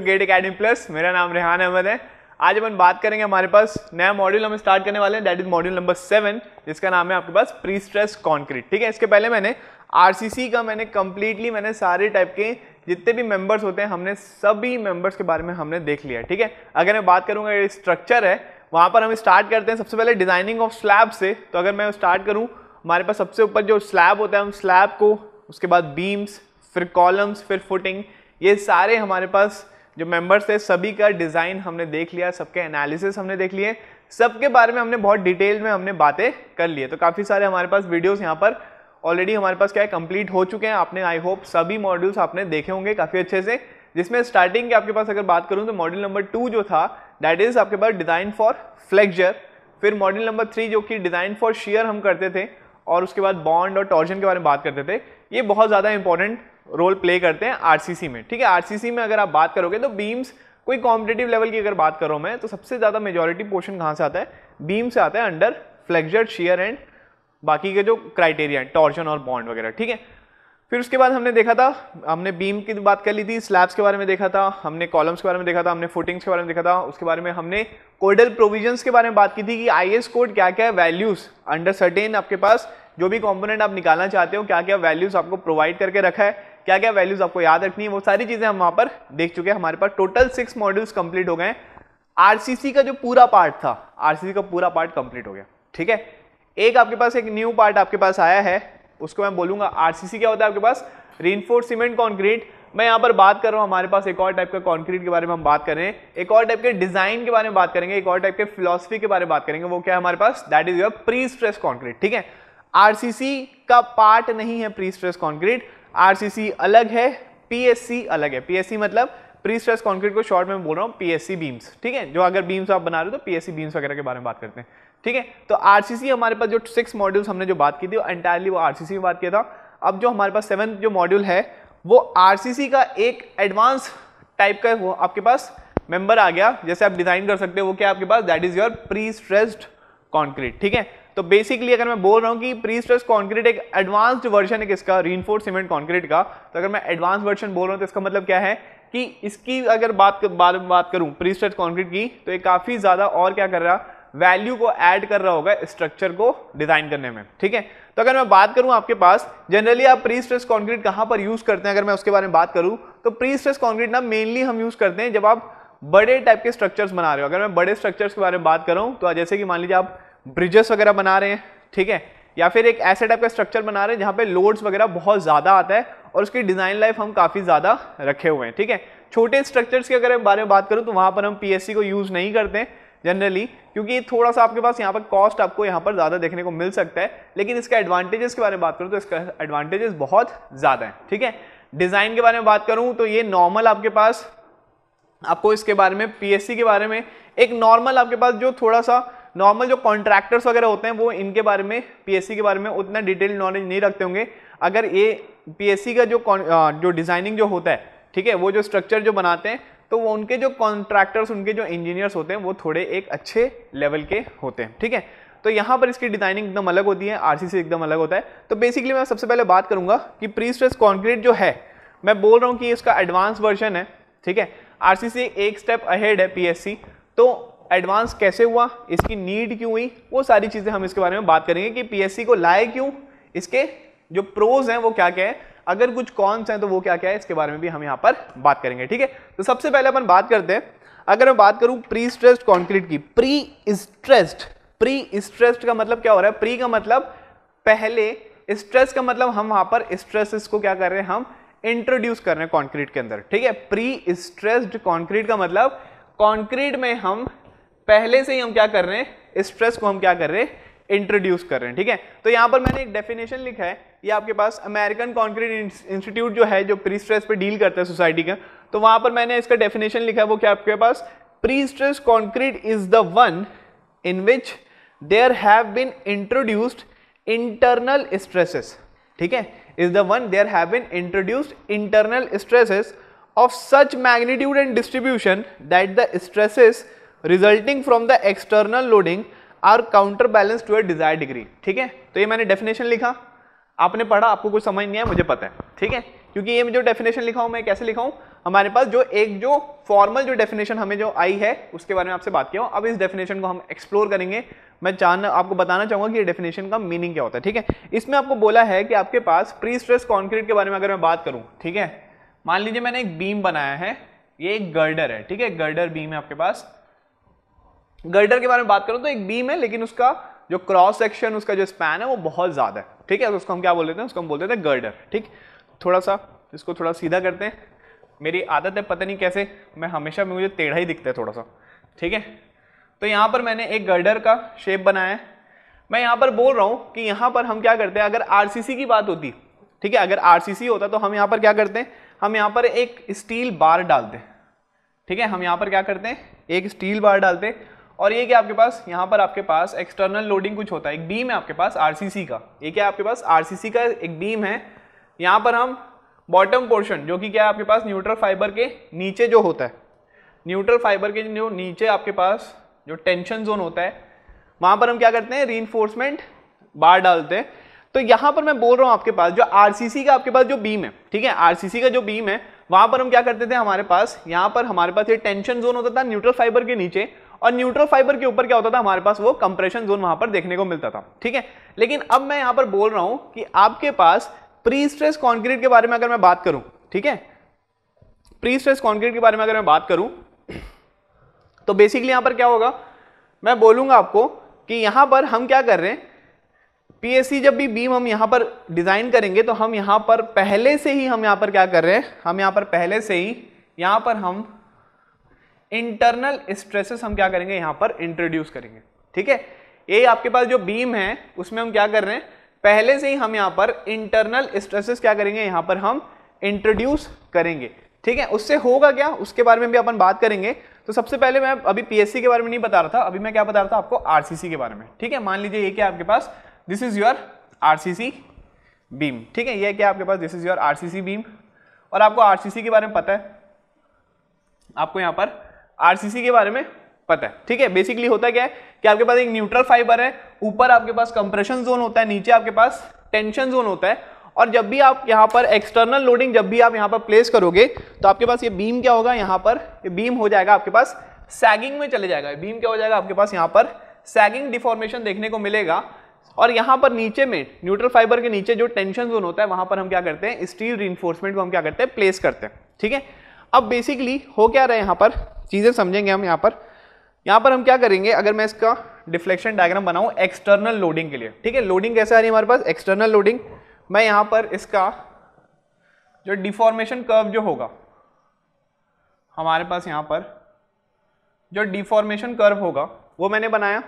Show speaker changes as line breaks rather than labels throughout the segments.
To get academy plus मेरा नाम रेहान अहमद है आज अपन बात करेंगे हमारे पास नया मॉड्यूल हम स्टार्ट करने वाले हैं that is module number seven जिसका नाम है आपके पास प्री स्ट्रेस कॉन्क्रीट ठीक है इसके पहले मैंने आरसीसी का मैंने कंप्लीटली मैंने सारे टाइप के जितने भी मेंबर्स होते हैं हमने सभी मेंबर्स के बारे में हमने देख लिया ठीक है अगर मैं बात करूँगा ये स्ट्रक्चर है वहाँ पर हम स्टार्ट करते हैं सबसे पहले डिजाइनिंग ऑफ स्लैब से तो अगर मैं स्टार्ट करूँ हमारे पास सबसे ऊपर जो स्लैब होता है हम स्लैब को उसके बाद बीम्स फिर कॉलम्स फिर फुटिंग ये सारे हमारे पास जो मेंबर्स थे सभी का डिज़ाइन हमने देख लिया सबके एनालिसिस हमने देख लिए सबके बारे में हमने बहुत डिटेल में हमने बातें कर लिए तो काफ़ी सारे हमारे पास वीडियोज़ यहाँ पर ऑलरेडी हमारे पास क्या है कंप्लीट हो चुके हैं आपने आई होप सभी मॉड्यूल्स आपने देखे होंगे काफ़ी अच्छे से जिसमें स्टार्टिंग के आपके पास अगर बात करूँ तो मॉड्यूल नंबर टू जो था दैट इज़ आपके पास डिज़ाइन फॉर फ्लेक्जर फिर मॉड्यूल नंबर थ्री जो कि डिज़ाइन फॉर शेयर हम करते थे और उसके बाद बॉन्ड और टॉर्जन के बारे में बात करते थे ये बहुत ज़्यादा इंपॉर्टेंट रोल प्ले करते हैं आरसीसी में ठीक है आरसीसी में अगर आप बात करोगे तो बीम्स कोई कॉम्पिटेटिव लेवल की अगर बात करो मैं तो सबसे ज़्यादा मेजोरिटी पोर्शन कहाँ से आता है बीम से आता है अंडर फ्लेक्जर शेयर एंड बाकी के जो क्राइटेरिया है टॉर्शन और बॉन्ड वगैरह ठीक है फिर उसके बाद हमने देखा था हमने बीम की तो बात कर ली थी स्लैब्स के बारे में देखा था हमने कॉलम्स के बारे में देखा था हमने फुटिंग्स के बारे में देखा था उसके बारे में हमने कोडल प्रोविजंस के बारे में बात की थी कि आईएएस कोड क्या क्या है वैल्यूज़ अंडर सर्टेन आपके पास जो भी कॉम्पोनेंट आप निकालना चाहते हो क्या क्या वैल्यूज़ आपको प्रोवाइड करके रखा है क्या क्या वैल्यूज आपको याद रखनी है वो सारी चीजें हम वहां पर देख चुके हैं हमारे पास टोटल सिक्स मॉड्यूल्स कंप्लीट हो गए आरसीसी का जो पूरा पार्ट था आरसीसी का पूरा पार्ट कंप्लीट हो गया ठीक है एक आपके पास एक न्यू पार्ट आपके पास आया है उसको मैं बोलूंगा आरसीसी क्या होता है आपके पास रेनफोर्स सीमेंट कॉन्क्रीट मैं यहाँ पर बात कर रहा हूँ हमारे पास एक और टाइप का कॉन्क्रीट के बारे में हम बात करें एक और टाइप के डिजाइन के बारे में बात करेंगे एक और टाइप के फिलोसफी के बारे में बात करेंगे वो क्या है हमारे पास that is your pre stress concrete ठीक है आरसीसी का पार्ट नहीं है प्री स्ट्रेस कॉन्क्रीट आरसीसी अलग है पीएससी अलग है पीएससी मतलब प्री स्ट्रेस कॉन्क्रीट को शॉर्ट में बोल रहा हूँ पीएससी बीम्स ठीक है जो अगर बीम्स आप बना रहे हो तो पीएससी बीम्स वगैरह के बारे में बात करते हैं ठीक है तो आरसीसी हमारे पास जो सिक्स मॉड्यूल्स हमने जो बात की थी वो एंटायरली वो आरसीसी में बात किया था अब जो हमारे पास सेवन जो मॉड्यूल है वो आरसीसी का एक एडवांस टाइप का वो आपके पास मेंबर आ गया जैसे आप डिजाइन कर सकते हो वो क्या आपके पास that is your pre stressed concrete ठीक है तो बेसिकली अगर मैं बोल रहा हूँ कि प्री स्ट्रेस कॉन्क्रीट एक एडवांस्ड वर्जन है किसका रीनफोर्स सीमेंट कॉन्क्रीट का तो अगर मैं एडवांस वर्जन बोल रहा हूँ तो इसका मतलब क्या है कि इसकी अगर बात बारे में बात करूँ प्री स्ट्रेस कॉन्क्रीट की तो ये काफ़ी ज़्यादा और क्या कर रहा वैल्यू को ऐड कर रहा होगा स्ट्रक्चर को डिज़ाइन करने में ठीक है तो अगर मैं बात करूं आपके पास जनरली आप प्री स्ट्रेस कॉन्क्रीट कहां पर यूज़ करते हैं अगर मैं उसके बारे में बात करूं तो प्री स्ट्रेस कॉन्क्रीट ना मेनली हम यूज़ करते हैं जब आप बड़े टाइप के स्ट्रक्चर्स बना रहे हो अगर मैं बड़े स्ट्रक्चर्स के बारे में बात करूँ तो जैसे कि मान लीजिए आप ब्रिजेस वगैरह बना रहे हैं ठीक है या फिर एक ऐसे टाइप का स्ट्रक्चर बना रहे हैं जहाँ पे लोड्स वगैरह बहुत ज़्यादा आता है और उसकी डिज़ाइन लाइफ हम काफ़ी ज़्यादा रखे हुए हैं ठीक है छोटे स्ट्रक्चर्स के अगर बारे में बात करूँ तो वहाँ पर हम पी को यूज़ नहीं करते हैं जनरली क्योंकि थोड़ा सा आपके पास यहाँ पर कॉस्ट आपको यहाँ पर ज़्यादा देखने को मिल सकता है लेकिन इसका एडवांटेजेस के बारे में बात करूँ तो इसका एडवांटेजेस बहुत ज़्यादा है ठीक है डिज़ाइन के बारे में बात करूँ तो ये नॉर्मल आपके पास आपको इसके बारे में पीएससी के बारे में एक नॉर्मल आपके पास जो थोड़ा सा नॉर्मल जो कॉन्ट्रैक्टर्स वगैरह होते हैं वो इनके बारे में पीएससी के बारे में उतना डिटेल नॉलेज नहीं रखते होंगे अगर ये पीएससी का जो जो डिज़ाइनिंग जो होता है ठीक है वो जो स्ट्रक्चर जो बनाते हैं तो वो उनके जो कॉन्ट्रैक्टर्स उनके जो इंजीनियर्स होते हैं वो थोड़े एक अच्छे लेवल के होते हैं ठीक है तो यहाँ पर इसकी डिजाइनिंग एकदम अलग होती है आर से एकदम अलग होता है तो बेसिकली मैं सबसे पहले बात करूँगा कि प्री स्ट्रेस कॉन्क्रीट जो है मैं बोल रहा हूँ कि इसका एडवांस वर्जन है ठीक है आर एक स्टेप अहेड है पी तो एडवांस कैसे हुआ इसकी नीड क्यों हुई वो सारी चीज़ें हम इसके बारे में बात करेंगे कि पीएससी को लाए क्यों इसके जो प्रोज हैं वो क्या क्या है अगर कुछ कॉन्स हैं तो वो क्या क्या है इसके बारे में भी हम यहाँ पर बात करेंगे ठीक है तो सबसे पहले अपन बात करते हैं अगर मैं बात करूँ प्री स्ट्रेस्ड कॉन्क्रीट की प्री स्ट्रेस्ड प्री स्ट्रेस्ड का मतलब क्या हो रहा है प्री का मतलब पहले स्ट्रेस का मतलब हम वहाँ पर स्ट्रेस को क्या कर रहे हैं हम इंट्रोड्यूस कर रहे हैं कॉन्क्रीट के अंदर ठीक है प्री स्ट्रेस्ड कॉन्क्रीट का मतलब कॉन्क्रीट में हम पहले से ही हम क्या कर रहे हैं स्ट्रेस को हम क्या कर रहे हैं इंट्रोड्यूस कर रहे हैं ठीक है तो यहां पर मैंने एक डेफिनेशन लिखा है ये आपके पास अमेरिकन कॉन्क्रीट इंस्टीट्यूट जो है जो प्री स्ट्रेस पर डील करता है सोसाइटी का तो वहां पर मैंने इसका डेफिनेशन लिखा है वो क्या आपके पास pre stress concrete is the one in which there have been introduced internal stresses ठीक है is the one there have been introduced internal stresses of such magnitude and distribution that the stresses resulting from the external loading are counter balance to a desire degree ठीक है तो ये मैंने definition लिखा आपने पढ़ा आपको कुछ समझ नहीं आया मुझे पता है ठीक है क्योंकि ये जो डेफिनेशन लिखा हूँ मैं कैसे लिखा हमारे पास जो एक जो फॉर्मल जो डेफिनेशन हमें जो आई है उसके बारे में आपसे बात किया हूँ अब इस डेफिनेशन को हम एक्सप्लोर करेंगे मैं चाहना आपको बताना चाहूँगा कि ये डेफिनेशन का मीनिंग क्या होता है ठीक है इसमें आपको बोला है कि आपके पास प्री स्ट्रेस कॉन्क्रीट के बारे में अगर मैं बात करूँ ठीक है मान लीजिए मैंने एक बीम बनाया है ये एक गर्डर है ठीक है गर्डर बीम है आपके पास गर्डर के बारे में बात करूँ तो एक बीम है लेकिन उसका जो क्रॉस सेक्शन उसका जो स्पैन है वो बहुत ज़्यादा है ठीक है तो उसको हम क्या बोल देते हैं उसको हम बोल देते हैं गर्डर ठीक थोड़ा सा इसको थोड़ा सीधा करते हैं मेरी आदत है पता नहीं कैसे मैं हमेशा मुझे टेढ़ा ही दिखता है थोड़ा सा ठीक है तो यहाँ पर मैंने एक गर्डर का शेप बनाया है मैं यहाँ पर बोल रहा हूँ कि यहाँ पर हम क्या करते हैं अगर आर की बात होती ठीक है अगर आर होता तो हम यहाँ पर क्या करते हैं हम यहाँ पर एक स्टील बार डालते हैं ठीक है हम यहाँ पर क्या करते हैं एक स्टील बार डालते हैं और ये क्या आपके पास यहाँ पर आपके पास एक्सटर्नल लोडिंग कुछ होता है एक बीम है आपके पास आरसीसी का ये क्या आपके पास आरसीसी का एक बीम है यहाँ पर हम बॉटम पोर्शन जो कि क्या है आपके पास न्यूट्रल फाइबर के नीचे जो होता है न्यूट्रल फाइबर के जो नीचे आपके पास जो टेंशन जोन होता है वहाँ पर हम क्या करते हैं री बार डालते हैं तो यहाँ पर मैं बोल रहा हूँ आपके पास जो आर का आपके पास जो बीम है ठीक है आर का जो बीम है वहाँ पर हम क्या करते थे हमारे पास यहाँ पर हमारे पास ये टेंशन जोन होता था न्यूट्रल फाइबर के नीचे और न्यूट्रल फाइबर के ऊपर क्या होता था हमारे पास वो कंप्रेशन जोन वहां पर देखने को मिलता था ठीक है लेकिन अब मैं यहाँ पर बोल रहा हूँ कि आपके पास प्री स्ट्रेस कॉन्क्रीट के बारे में अगर मैं बात करूँ ठीक है प्री स्ट्रेस कॉन्क्रीट के बारे में अगर मैं बात करूँ तो बेसिकली यहाँ पर क्या होगा मैं बोलूंगा आपको कि यहां पर हम क्या कर रहे हैं पीएससी जब भी बीम हम यहाँ पर डिज़ाइन करेंगे तो हम यहाँ पर पहले से ही हम यहाँ पर क्या कर रहे हैं हम यहाँ पर पहले से ही यहाँ पर हम इंटरनल स्ट्रेसेस हम क्या करेंगे यहां पर इंट्रोड्यूस करेंगे ठीक है ये आपके पास जो बीम है उसमें हम क्या कर रहे हैं पहले से ही हम यहां पर इंटरनल स्ट्रेसेस क्या करेंगे यहां पर हम इंट्रोड्यूस करेंगे ठीक है उससे होगा क्या उसके बारे में भी अपन बात करेंगे तो सबसे पहले मैं अभी पीएससी के बारे में नहीं बता रहा था अभी मैं क्या बता रहा था आपको आरसीसी के बारे में ठीक है मान लीजिए ये क्या आपके पास this is your RCC beam ठीक है ये क्या आपके पास this is your RCC beam और आपको आरसीसी के बारे में पता है आपको यहां पर आरसीसी के बारे में पता है ठीक है बेसिकली होता क्या है कि आपके पास एक न्यूट्रल फाइबर है ऊपर आपके पास कंप्रेशन जोन होता है नीचे आपके पास टेंशन जोन होता है और जब भी आप यहाँ पर एक्सटर्नल लोडिंग जब भी आप यहाँ पर प्लेस करोगे तो आपके पास ये बीम क्या होगा यहाँ पर ये बीम हो जाएगा आपके पास सैगिंग में चले जाएगा बीम क्या हो जाएगा आपके पास यहाँ पर सैगिंग डिफॉर्मेशन देखने को मिलेगा और यहाँ पर नीचे में न्यूट्रल फाइबर के नीचे जो टेंशन जोन होता है वहाँ पर हम क्या करते हैं स्टील रीइन्फोर्समेंट को हम क्या करते हैं प्लेस करते हैं ठीक है अब बेसिकली हो क्या रहा है यहाँ पर चीज़ें समझेंगे हम यहाँ पर यहाँ पर हम क्या करेंगे अगर मैं इसका डिफ्लेक्शन डायग्राम बनाऊँ एक्सटर्नल लोडिंग के लिए ठीक है लोडिंग कैसे आ रही है हमारे पास एक्सटर्नल लोडिंग मैं यहाँ पर इसका जो डिफॉर्मेशन कर्व जो होगा हमारे पास यहाँ पर जो डिफॉर्मेशन कर्व होगा वो मैंने बनाया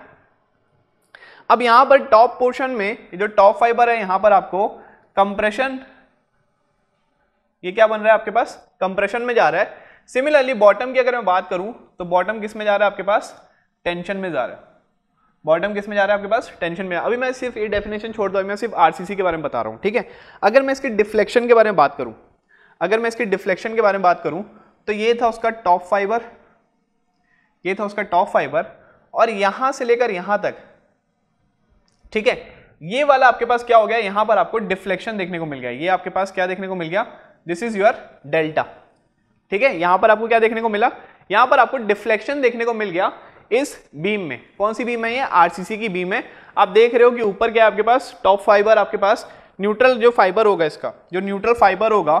अब यहाँ पर टॉप पोर्शन में जो टॉप फाइबर है यहाँ पर आपको कंप्रेशन ये क्या बन रहा है आपके पास कंप्रेशन में जा रहा है सिमिलरली बॉटम की अगर मैं बात करूं तो बॉटम किस में जा रहा है आपके पास टेंशन में जा रहा है बॉटम किस में जा रहा है आपके पास टेंशन में अभी मैं सिर्फ ये डेफिनेशन छोड़ दो मैं सिर्फ आर के बारे में बता रहा हूँ ठीक है अगर मैं इसके डिफ्लेक्शन के बारे में बात करूँ अगर मैं इसकी डिफ्लेक्शन के बारे में बात करूँ तो ये था उसका टॉप फाइबर ये था उसका टॉप फाइबर और यहाँ से लेकर यहाँ तक ठीक है ये वाला आपके पास क्या हो गया यहाँ पर आपको डिफ्लेक्शन देखने को मिल गया ये आपके पास क्या देखने को मिल गया दिस इज योर डेल्टा ठीक है यहां पर आपको क्या देखने को मिला यहां पर आपको डिफ्लेक्शन देखने को मिल गया इस बीम में कौन सी बीम है ये आरसीसी की बीम है आप देख रहे हो कि ऊपर क्या है आपके पास टॉप फाइबर आपके पास न्यूट्रल जो फाइबर होगा इसका जो न्यूट्रल फाइबर होगा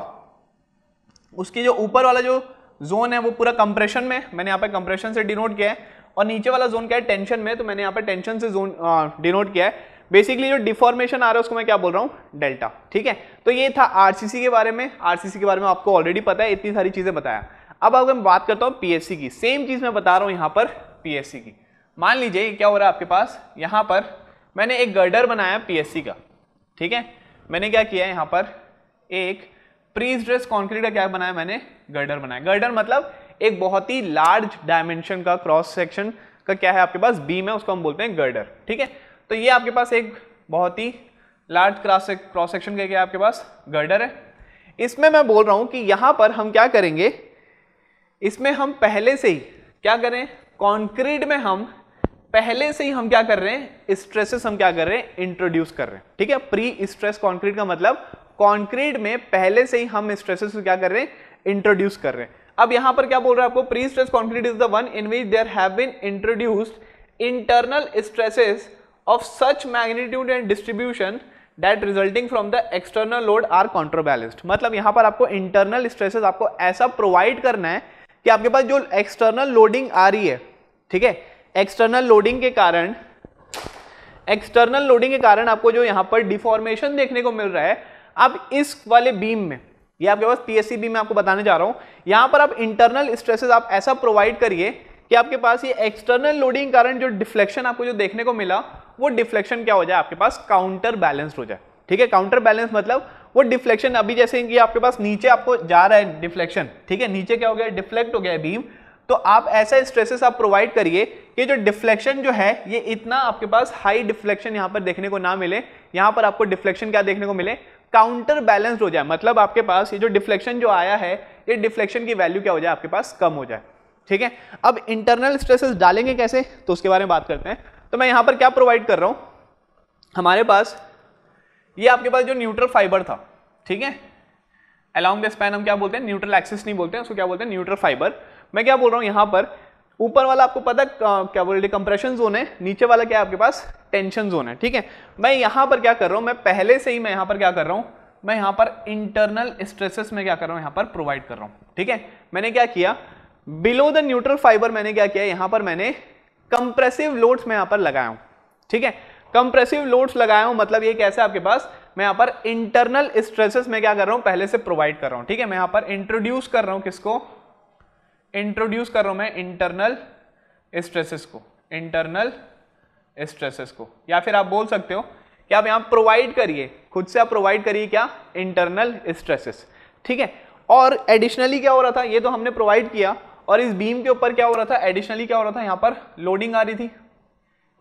उसकी जो ऊपर वाला जो जोन है वो पूरा कंप्रेशन में मैंने यहाँ पर कंप्रेशन से डिनोट किया है और नीचे वाला जोन क्या है टेंशन में तो मैंने यहाँ पर टेंशन से जोन डिनोट हाँ, किया है बेसिकली जो डिफॉर्मेशन आ रहा है उसको मैं क्या बोल रहा हूँ डेल्टा ठीक है तो ये था आरसीसी के बारे में आरसीसी के बारे में आपको ऑलरेडी पता है इतनी सारी चीज़ें बताया अब अगर मैं बात करता हूँ पीएससी की सेम चीज़ मैं बता रहा हूँ यहाँ पर पीएससी की मान लीजिए क्या हो रहा है आपके पास यहाँ पर मैंने एक गर्डर बनाया पीएससी का ठीक है मैंने क्या किया यहाँ पर एक प्रीज ड्रेस कॉन्क्रीट का क्या बनाया मैंने गर्डर बनाया गर्डर मतलब एक बहुत ही लार्ज डायमेंशन का क्रॉस सेक्शन का क्या है आपके पास बीम है उसको हम बोलते हैं गर्डर ठीक है तो ये आपके पास एक बहुत ही लार्ज क्रॉस क्रॉस सेक्शन का क्या आपके पास गर्डर है इसमें मैं बोल रहा हूँ कि यहाँ पर हम क्या करेंगे इसमें हम पहले से ही क्या करें कॉन्क्रीट में हम पहले से ही हम क्या कर रहे हैं स्ट्रेसेस हम क्या कर रहे हैं इंट्रोड्यूस कर रहे हैं ठीक है प्री स्ट्रेस कॉन्क्रीट का मतलब कॉन्क्रीट में पहले से ही हम स्ट्रेसेस क्या कर रहे हैं इंट्रोड्यूस कर रहे हैं अब यहां पर क्या बोल रहा है आपको pre stress concrete is the one in which there have been introduced internal stresses of such magnitude and distribution that resulting from the external load are counterbalanced मतलब यहाँ पर आपको internal stresses आपको ऐसा provide करना है कि आपके पास जो external loading आ रही है ठीक है external loading के कारण एक्सटर्नल लोडिंग के कारण आपको जो यहाँ पर डिफॉर्मेशन देखने को मिल रहा है आप इस वाले बीम में ये आपके पास पीएससी बीम में आपको बताने जा रहा हूँ यहाँ पर आप इंटरनल स्ट्रेसेस आप ऐसा प्रोवाइड करिए कि आपके पास ये एक्सटर्नल लोडिंग कारण जो डिफ्लेक्शन आपको जो देखने को मिला वो डिफ्लेक्शन क्या हो जाए आपके पास काउंटर बैलेंस्ड हो जाए ठीक है काउंटर बैलेंस मतलब वो डिफ्लेक्शन अभी जैसे कि आपके पास नीचे आपको जा रहा है डिफ्लेक्शन ठीक है नीचे क्या हो गया डिफ्लेक्ट हो गया बीम तो आप ऐसा स्ट्रेसेस आप प्रोवाइड करिए कि जो डिफ्लेक्शन जो है ये इतना आपके पास हाई डिफ्लेक्शन यहां पर देखने को ना मिले यहां पर आपको डिफ्लेक्शन क्या देखने को मिले काउंटर बैलेंस हो जाए मतलब आपके पास ये जो डिफ्लेक्शन जो आया है ये डिफ्लेक्शन की वैल्यू क्या हो जाए आपके पास कम हो जाए ठीक है अब इंटरनल स्ट्रेसेस डालेंगे कैसे तो उसके बारे में बात करते हैं तो मैं यहां पर क्या प्रोवाइड कर रहा हूं हमारे पास ये आपके पास जो न्यूट्रल फाइबर था ठीक है अलॉन्ग द स्पैन हम क्या बोलते हैं न्यूट्रल एक्सिस नहीं बोलते हैं उसको क्या बोलते हैं न्यूट्रल फाइबर मैं क्या बोल रहा हूँ यहाँ पर ऊपर वाला आपको पता क्या बोलते रहे कंप्रेशन जोन है नीचे वाला क्या है आपके पास टेंशन जोन है ठीक है मैं यहाँ पर क्या कर रहा हूँ मैं पहले से ही मैं यहाँ पर क्या कर रहा हूँ मैं यहाँ पर इंटरनल स्ट्रेसेस में क्या कर रहा हूँ यहाँ पर प्रोवाइड कर रहा हूँ ठीक है मैंने क्या किया बिलो द न्यूट्रल फाइबर मैंने क्या किया यहाँ पर मैंने कंप्रेसिव लोड्स मैं यहाँ पर लगाया हूँ ठीक है कंप्रेसिव लोड्स लगाया हूँ मतलब ये कैसे आपके पास मैं यहाँ पर इंटरनल स्ट्रेसेस में क्या कर रहा हूँ पहले से प्रोवाइड कर रहा हूँ ठीक है मैं यहाँ पर इंट्रोड्यूस कर रहा हूँ किसको इंट्रोड्यूस कर रहा हूँ मैं इंटरनल स्ट्रेसेस को इंटरनल स्ट्रेसेस को या फिर आप बोल सकते हो कि आप यहाँ प्रोवाइड करिए खुद से आप प्रोवाइड करिए क्या इंटरनल स्ट्रेसेस ठीक है और एडिशनली क्या हो रहा था ये तो हमने प्रोवाइड किया और इस बीम के ऊपर क्या हो रहा था एडिशनली क्या हो रहा था यहाँ पर लोडिंग आ रही थी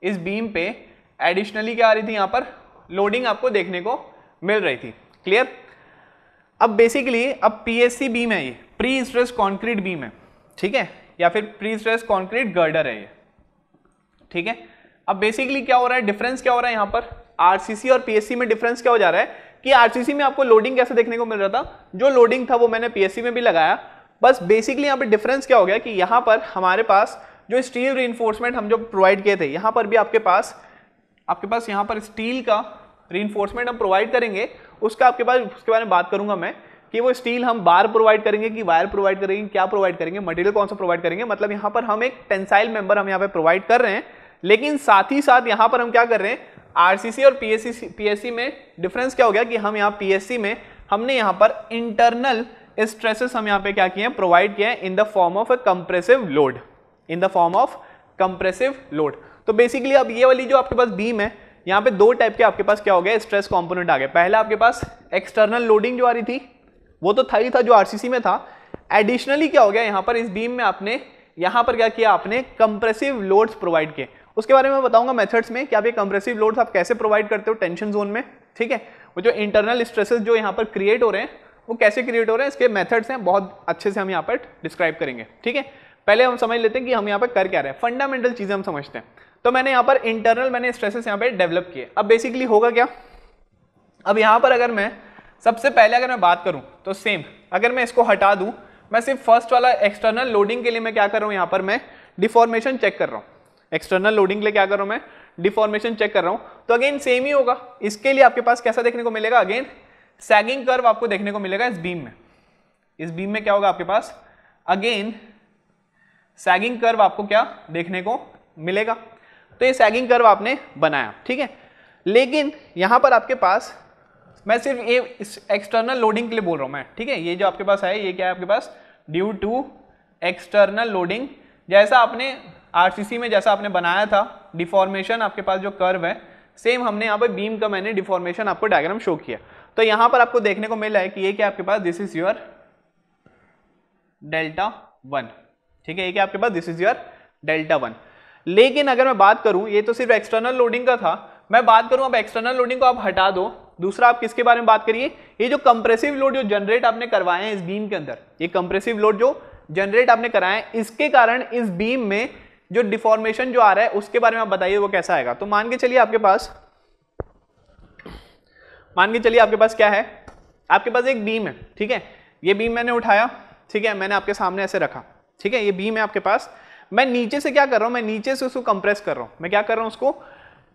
इस बीम पे एडिशनली क्या आ रही थी यहाँ पर लोडिंग आपको देखने को मिल रही थी क्लियर अब बेसिकली अब पीएससी बीम है ये प्री स्ट्रेस कॉन्क्रीट बीम है ठीक है या फिर प्री स्ट्रेस कॉन्क्रीट गर्डर है ये ठीक है अब बेसिकली क्या हो रहा है डिफरेंस क्या हो रहा है यहाँ पर आर और पी में डिफरेंस क्या हो जा रहा है कि आर में आपको लोडिंग कैसे देखने को मिल रहा था जो लोडिंग था वो मैंने पी में भी लगाया बस बेसिकली यहाँ पे डिफरेंस क्या हो गया कि यहाँ पर हमारे पास जो स्टील रीइन्फोर्समेंट हम जो प्रोवाइड किए थे यहाँ पर भी आपके पास आपके पास यहाँ पर स्टील का रीइन्फोर्समेंट हम प्रोवाइड करेंगे उसका आपके पास उसके बारे में बात करूंगा मैं कि वो स्टील हम बार प्रोवाइड करेंगे कि वायर प्रोवाइड करेंगे क्या प्रोवाइड करेंगे मटेरियल कौन सा प्रोवाइड करेंगे मतलब यहाँ पर हम एक टेंसाइल मेंबर हम यहाँ पर प्रोवाइड कर रहे हैं लेकिन साथ ही साथ यहाँ पर हम क्या कर रहे हैं आर और पी एस में डिफरेंस क्या हो गया कि हम यहाँ पी में हमने यहाँ पर इंटरनल स्ट्रेसेस हम यहाँ पे क्या किए प्रोवाइड किए in the form of a compressive load in the form of compressive load तो बेसिकली अब ये वाली जो आपके पास बीम है यहाँ पे दो टाइप के आपके पास क्या हो गया स्ट्रेस कंपोनेंट आ गए पहले आपके पास एक्सटर्नल लोडिंग जो आ रही थी वो तो था ही था जो आरसीसी में था एडिशनली क्या हो गया यहाँ पर इस बीम में आपने यहाँ पर क्या किया आपने कंप्रेसिव लोड्स प्रोवाइड किए उसके बारे में बताऊंगा मेथड्स में कि आप ये कंप्रेसिव लोड्स आप कैसे प्रोवाइड करते हो टेंशन जोन में ठीक है वो जो इंटरनल स्ट्रेसेस जो यहाँ पर क्रिएट हो रहे हैं वो कैसे क्रिएट हो रहे हैं इसके मेथड्स हैं बहुत अच्छे से हम यहाँ पर डिस्क्राइब करेंगे ठीक है पहले हम समझ लेते हैं कि हम यहाँ पर कर क्या रहे हैं फंडामेंटल चीज़ें हम समझते हैं तो मैंने यहाँ पर इंटरनल मैंने स्ट्रेसेस यहाँ पर डेवलप किए अब बेसिकली होगा क्या अब यहाँ पर अगर मैं सबसे पहले अगर मैं बात करूँ तो सेम अगर मैं इसको हटा दूँ मैं सिर्फ फर्स्ट वाला एक्सटर्नल लोडिंग के लिए मैं क्या कर रहा हूँ यहाँ पर मैं डिफॉर्मेशन चेक कर रहा हूँ एक्सटर्नल लोडिंग के लिए क्या कर रहा हूँ मैं डिफॉर्मेशन चेक कर रहा हूँ तो अगेन सेम ही होगा इसके लिए आपके पास कैसा देखने को मिलेगा अगेन सैगिंग कर्व आपको देखने को मिलेगा इस बीम में इस बीम में क्या होगा आपके पास अगेन सैगिंग कर्व आपको क्या देखने को मिलेगा तो ये सैगिंग कर्व आपने बनाया ठीक है लेकिन यहाँ पर आपके पास मैं सिर्फ ये एक्सटर्नल लोडिंग के लिए बोल रहा हूँ मैं ठीक है ये जो आपके पास है ये क्या है आपके पास ड्यू टू एक्सटर्नल लोडिंग जैसा आपने आरसीसी में जैसा आपने बनाया था डिफॉर्मेशन आपके पास जो कर्व है सेम हमने यहाँ पर बीम का मैंने डिफॉर्मेशन आपको डायग्राम शो किया तो यहां पर आपको देखने को मिल रहा है कि ये क्या आपके पास this is your delta one ठीक है ये क्या आपके पास this is your delta one लेकिन अगर मैं बात करूं ये तो सिर्फ एक्सटर्नल लोडिंग का था मैं बात करूं अब एक्सटर्नल लोडिंग को आप हटा दो दूसरा आप किसके बारे में बात करिए ये जो कंप्रेसिव लोड जो जनरेट आपने करवाए हैं इस बीम के अंदर ये कंप्रेसिव लोड जो जनरेट आपने कराए हैं इसके कारण इस बीम में जो डिफॉर्मेशन जो आ रहा है उसके बारे में आप बताइए वो कैसा आएगा तो मान के चलिए आपके पास मान के चलिए आपके पास क्या है आपके पास एक बीम है ठीक है ये बीम मैंने उठाया ठीक है मैंने आपके सामने ऐसे रखा ठीक है ये बीम है आपके पास मैं नीचे से क्या कर रहा हूँ मैं नीचे से उसको कंप्रेस कर रहा हूँ मैं क्या कर रहा हूँ उसको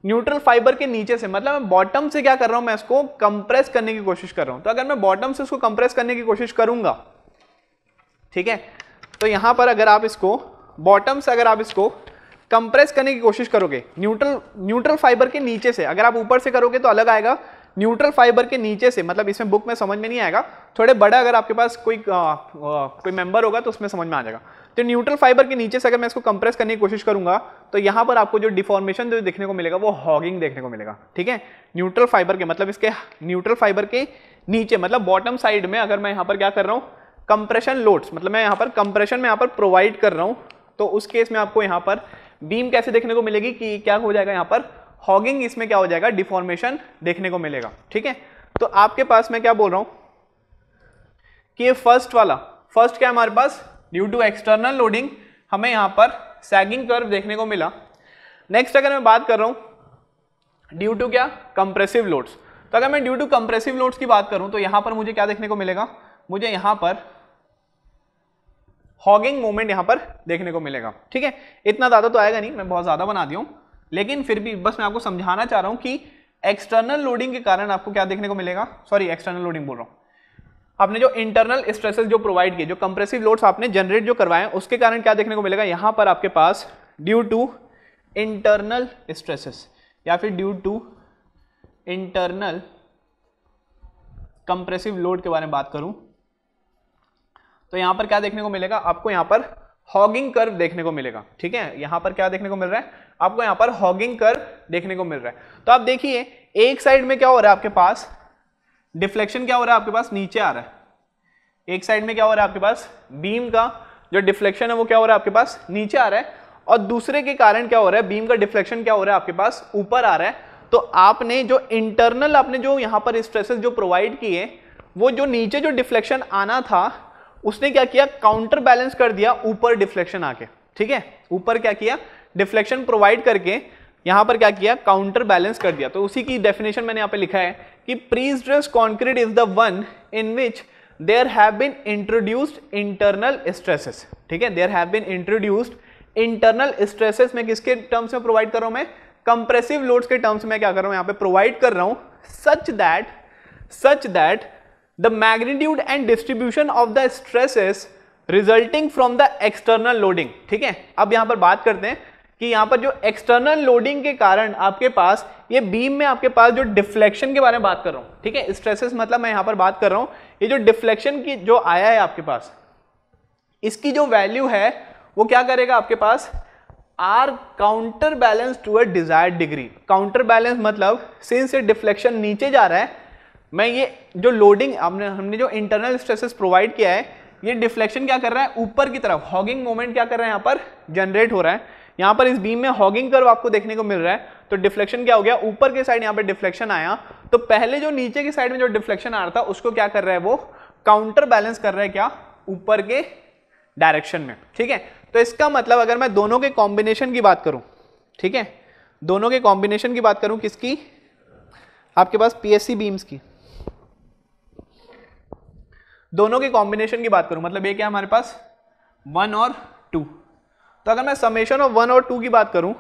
न्यूट्रल फाइबर के नीचे से मतलब मैं बॉटम से क्या कर रहा हूँ मैं उसको कंप्रेस करने की कोशिश कर रहा हूँ तो अगर मैं बॉटम से उसको कंप्रेस करने की कोशिश करूँगा ठीक है तो यहाँ पर अगर आप इसको बॉटम से अगर आप इसको कंप्रेस करने की कोशिश करोगे न्यूट्रल न्यूट्रल फाइबर के नीचे से अगर आप ऊपर से करोगे तो अलग आएगा न्यूट्रल फाइबर के नीचे से मतलब इसमें बुक में समझ में नहीं आएगा थोड़े बड़ा अगर आपके पास कोई आ, आ, कोई मेंबर होगा तो उसमें समझ में आ जाएगा तो न्यूट्रल फाइबर के नीचे से अगर मैं इसको कंप्रेस करने की कोशिश करूंगा तो यहाँ पर आपको जो डिफॉर्मेशन जो देखने को मिलेगा वो हॉगिंग देखने को मिलेगा ठीक है न्यूट्रल फाइबर के मतलब इसके न्यूट्रल फाइबर के नीचे मतलब बॉटम साइड में अगर मैं यहाँ पर क्या कर रहा हूँ कंप्रेशन लोड्स मतलब मैं यहाँ पर कंप्रेशन में यहाँ पर प्रोवाइड कर रहा हूँ तो उस केस में आपको यहाँ पर बीम कैसे देखने को मिलेगी कि क्या हो जाएगा यहाँ पर हॉगिंग इसमें क्या हो जाएगा डिफॉर्मेशन देखने को मिलेगा ठीक है तो आपके पास मैं क्या बोल रहा हूं कि ये फर्स्ट वाला फर्स्ट क्या हमारे पास ड्यू टू एक्सटर्नल लोडिंग हमें यहां पर सैगिंग कर्व देखने को मिला नेक्स्ट अगर मैं बात कर रहा हूं ड्यू टू क्या कंप्रेसिव लोड्स तो अगर मैं ड्यू टू कंप्रेसिव लोड्स की बात करूं तो यहां पर मुझे क्या देखने को मिलेगा मुझे यहां पर हॉगिंग मोमेंट यहां पर देखने को मिलेगा ठीक है इतना ज़्यादा तो आएगा नहीं मैं बहुत ज़्यादा बना दिया लेकिन फिर भी बस मैं आपको समझाना चाह रहा हूँ कि एक्सटर्नल लोडिंग के कारण आपको क्या देखने को मिलेगा सॉरी एक्सटर्नल लोडिंग बोल रहा हूँ आपने जो इंटरनल स्ट्रेसेस जो प्रोवाइड किए जो कंप्रेसिव लोड्स आपने जनरेट जो करवाए उसके कारण क्या देखने को मिलेगा यहाँ पर आपके पास ड्यू टू इंटरनल स्ट्रेसेस या फिर due to internal compressive load के बारे में बात करूं तो यहां पर क्या देखने को मिलेगा आपको यहां पर हॉगिंग कर्व देखने को मिलेगा ठीक है यहां पर क्या देखने को मिल रहा है आपको यहां पर हॉगिंग कर्व देखने को मिल रहा है तो आप देखिए एक साइड में क्या हो रहा है आपके पास डिफ्लेक्शन क्या हो रहा है आपके पास नीचे आ रहा है एक साइड में क्या हो रहा है आपके पास बीम का जो डिफ्लेक्शन है वो क्या हो रहा है आपके पास नीचे आ रहा है और दूसरे के कारण क्या हो रहा है बीम का डिफ्लेक्शन क्या हो रहा है आपके पास ऊपर आ रहा है तो आपने जो इंटरनल आपने जो यहाँ पर स्ट्रेसेस जो प्रोवाइड किए वो जो नीचे जो डिफ्लेक्शन आना था उसने क्या किया काउंटर बैलेंस कर दिया ऊपर डिफ्लेक्शन आके ठीक है ऊपर क्या किया डिफ्लेक्शन प्रोवाइड करके यहां पर क्या किया काउंटर बैलेंस कर दिया तो उसी की डेफिनेशन मैंने यहां पे लिखा है कि prestress concrete is the one in which there have been introduced internal stresses ठीक है there have been introduced internal stresses मैं किसके टर्म्स में प्रोवाइड कर रहा हूं मैं कंप्रेसिव लोड्स के टर्म्स में क्या कर रहा हूं यहां पे प्रोवाइड कर रहा हूं such that such that the magnitude and distribution of the stresses resulting from the external loading ठीक है अब यहां पर बात करते हैं कि यहां पर जो एक्सटर्नल लोडिंग के कारण आपके पास ये बीम में आपके पास जो डिफ्लेक्शन के बारे में बात कर रहा हूं ठीक है स्ट्रेसेस मतलब मैं यहां पर बात कर रहा हूँ ये जो डिफ्लेक्शन की जो आया है आपके पास इसकी जो वैल्यू है वो क्या करेगा आपके पास are counter balance to a desired degree counter balance मतलब सिंस ये डिफ्लेक्शन नीचे जा रहा है मैं ये जो लोडिंग हमने हमने जो इंटरनल स्ट्रेसेस प्रोवाइड किया है ये डिफ्लेक्शन क्या कर रहा है ऊपर की तरफ हॉगिंग मोमेंट क्या कर रहा है यहाँ पर जनरेट हो रहा है यहाँ पर इस बीम में हॉगिंग कर्व आपको देखने को मिल रहा है तो डिफ्लेक्शन क्या हो गया ऊपर के साइड यहाँ पर डिफ्लेक्शन आया तो पहले जो नीचे की साइड में जो डिफ्लेक्शन आ रहा था उसको क्या कर रहा है वो काउंटर बैलेंस कर रहा है क्या ऊपर के डायरेक्शन में ठीक है तो इसका मतलब अगर मैं दोनों के कॉम्बिनेशन की बात करूँ ठीक है दोनों के कॉम्बिनेशन की बात करूँ किसकी आपके पास पी बीम्स की दोनों के कॉम्बिनेशन की बात करूं मतलब ये क्या हमारे पास वन और टू तो अगर मैं समेशन ऑफ वन और टू की बात करूं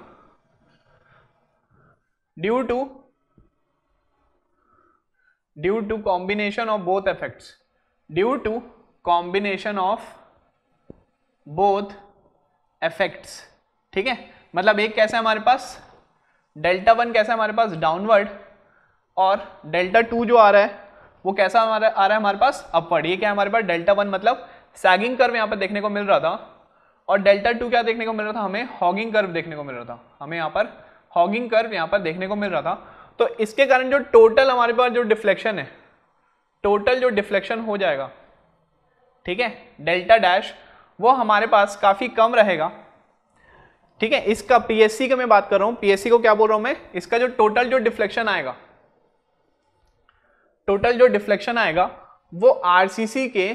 due to due to combination of both effects due to combination of both effects ठीक है मतलब एक कैसा है हमारे पास डेल्टा वन कैसा है हमारे पास डाउनवर्ड और डेल्टा टू जो आ रहा है वो कैसा हमारा आ रहा है हमारे पास अपवर्ड ये क्या हमारे पास डेल्टा वन मतलब सैगिंग कर्व यहाँ पर देखने को मिल रहा था और डेल्टा टू क्या देखने को मिल रहा था हमें हॉगिंग कर्व देखने को मिल रहा था हमें यहाँ पर हॉगिंग कर्व यहाँ पर देखने को मिल रहा था तो इसके कारण जो टोटल हमारे पास जो डिफ्लेक्शन है टोटल जो डिफ्लेक्शन हो जाएगा ठीक है डेल्टा डैश वो हमारे पास काफ़ी कम रहेगा ठीक है इसका पीएससी का मैं बात कर रहा हूँ पीएससी को क्या बोल रहा हूँ मैं इसका जो टोटल जो डिफ्लेक्शन आएगा टोटल जो डिफ्लेक्शन आएगा वो आर के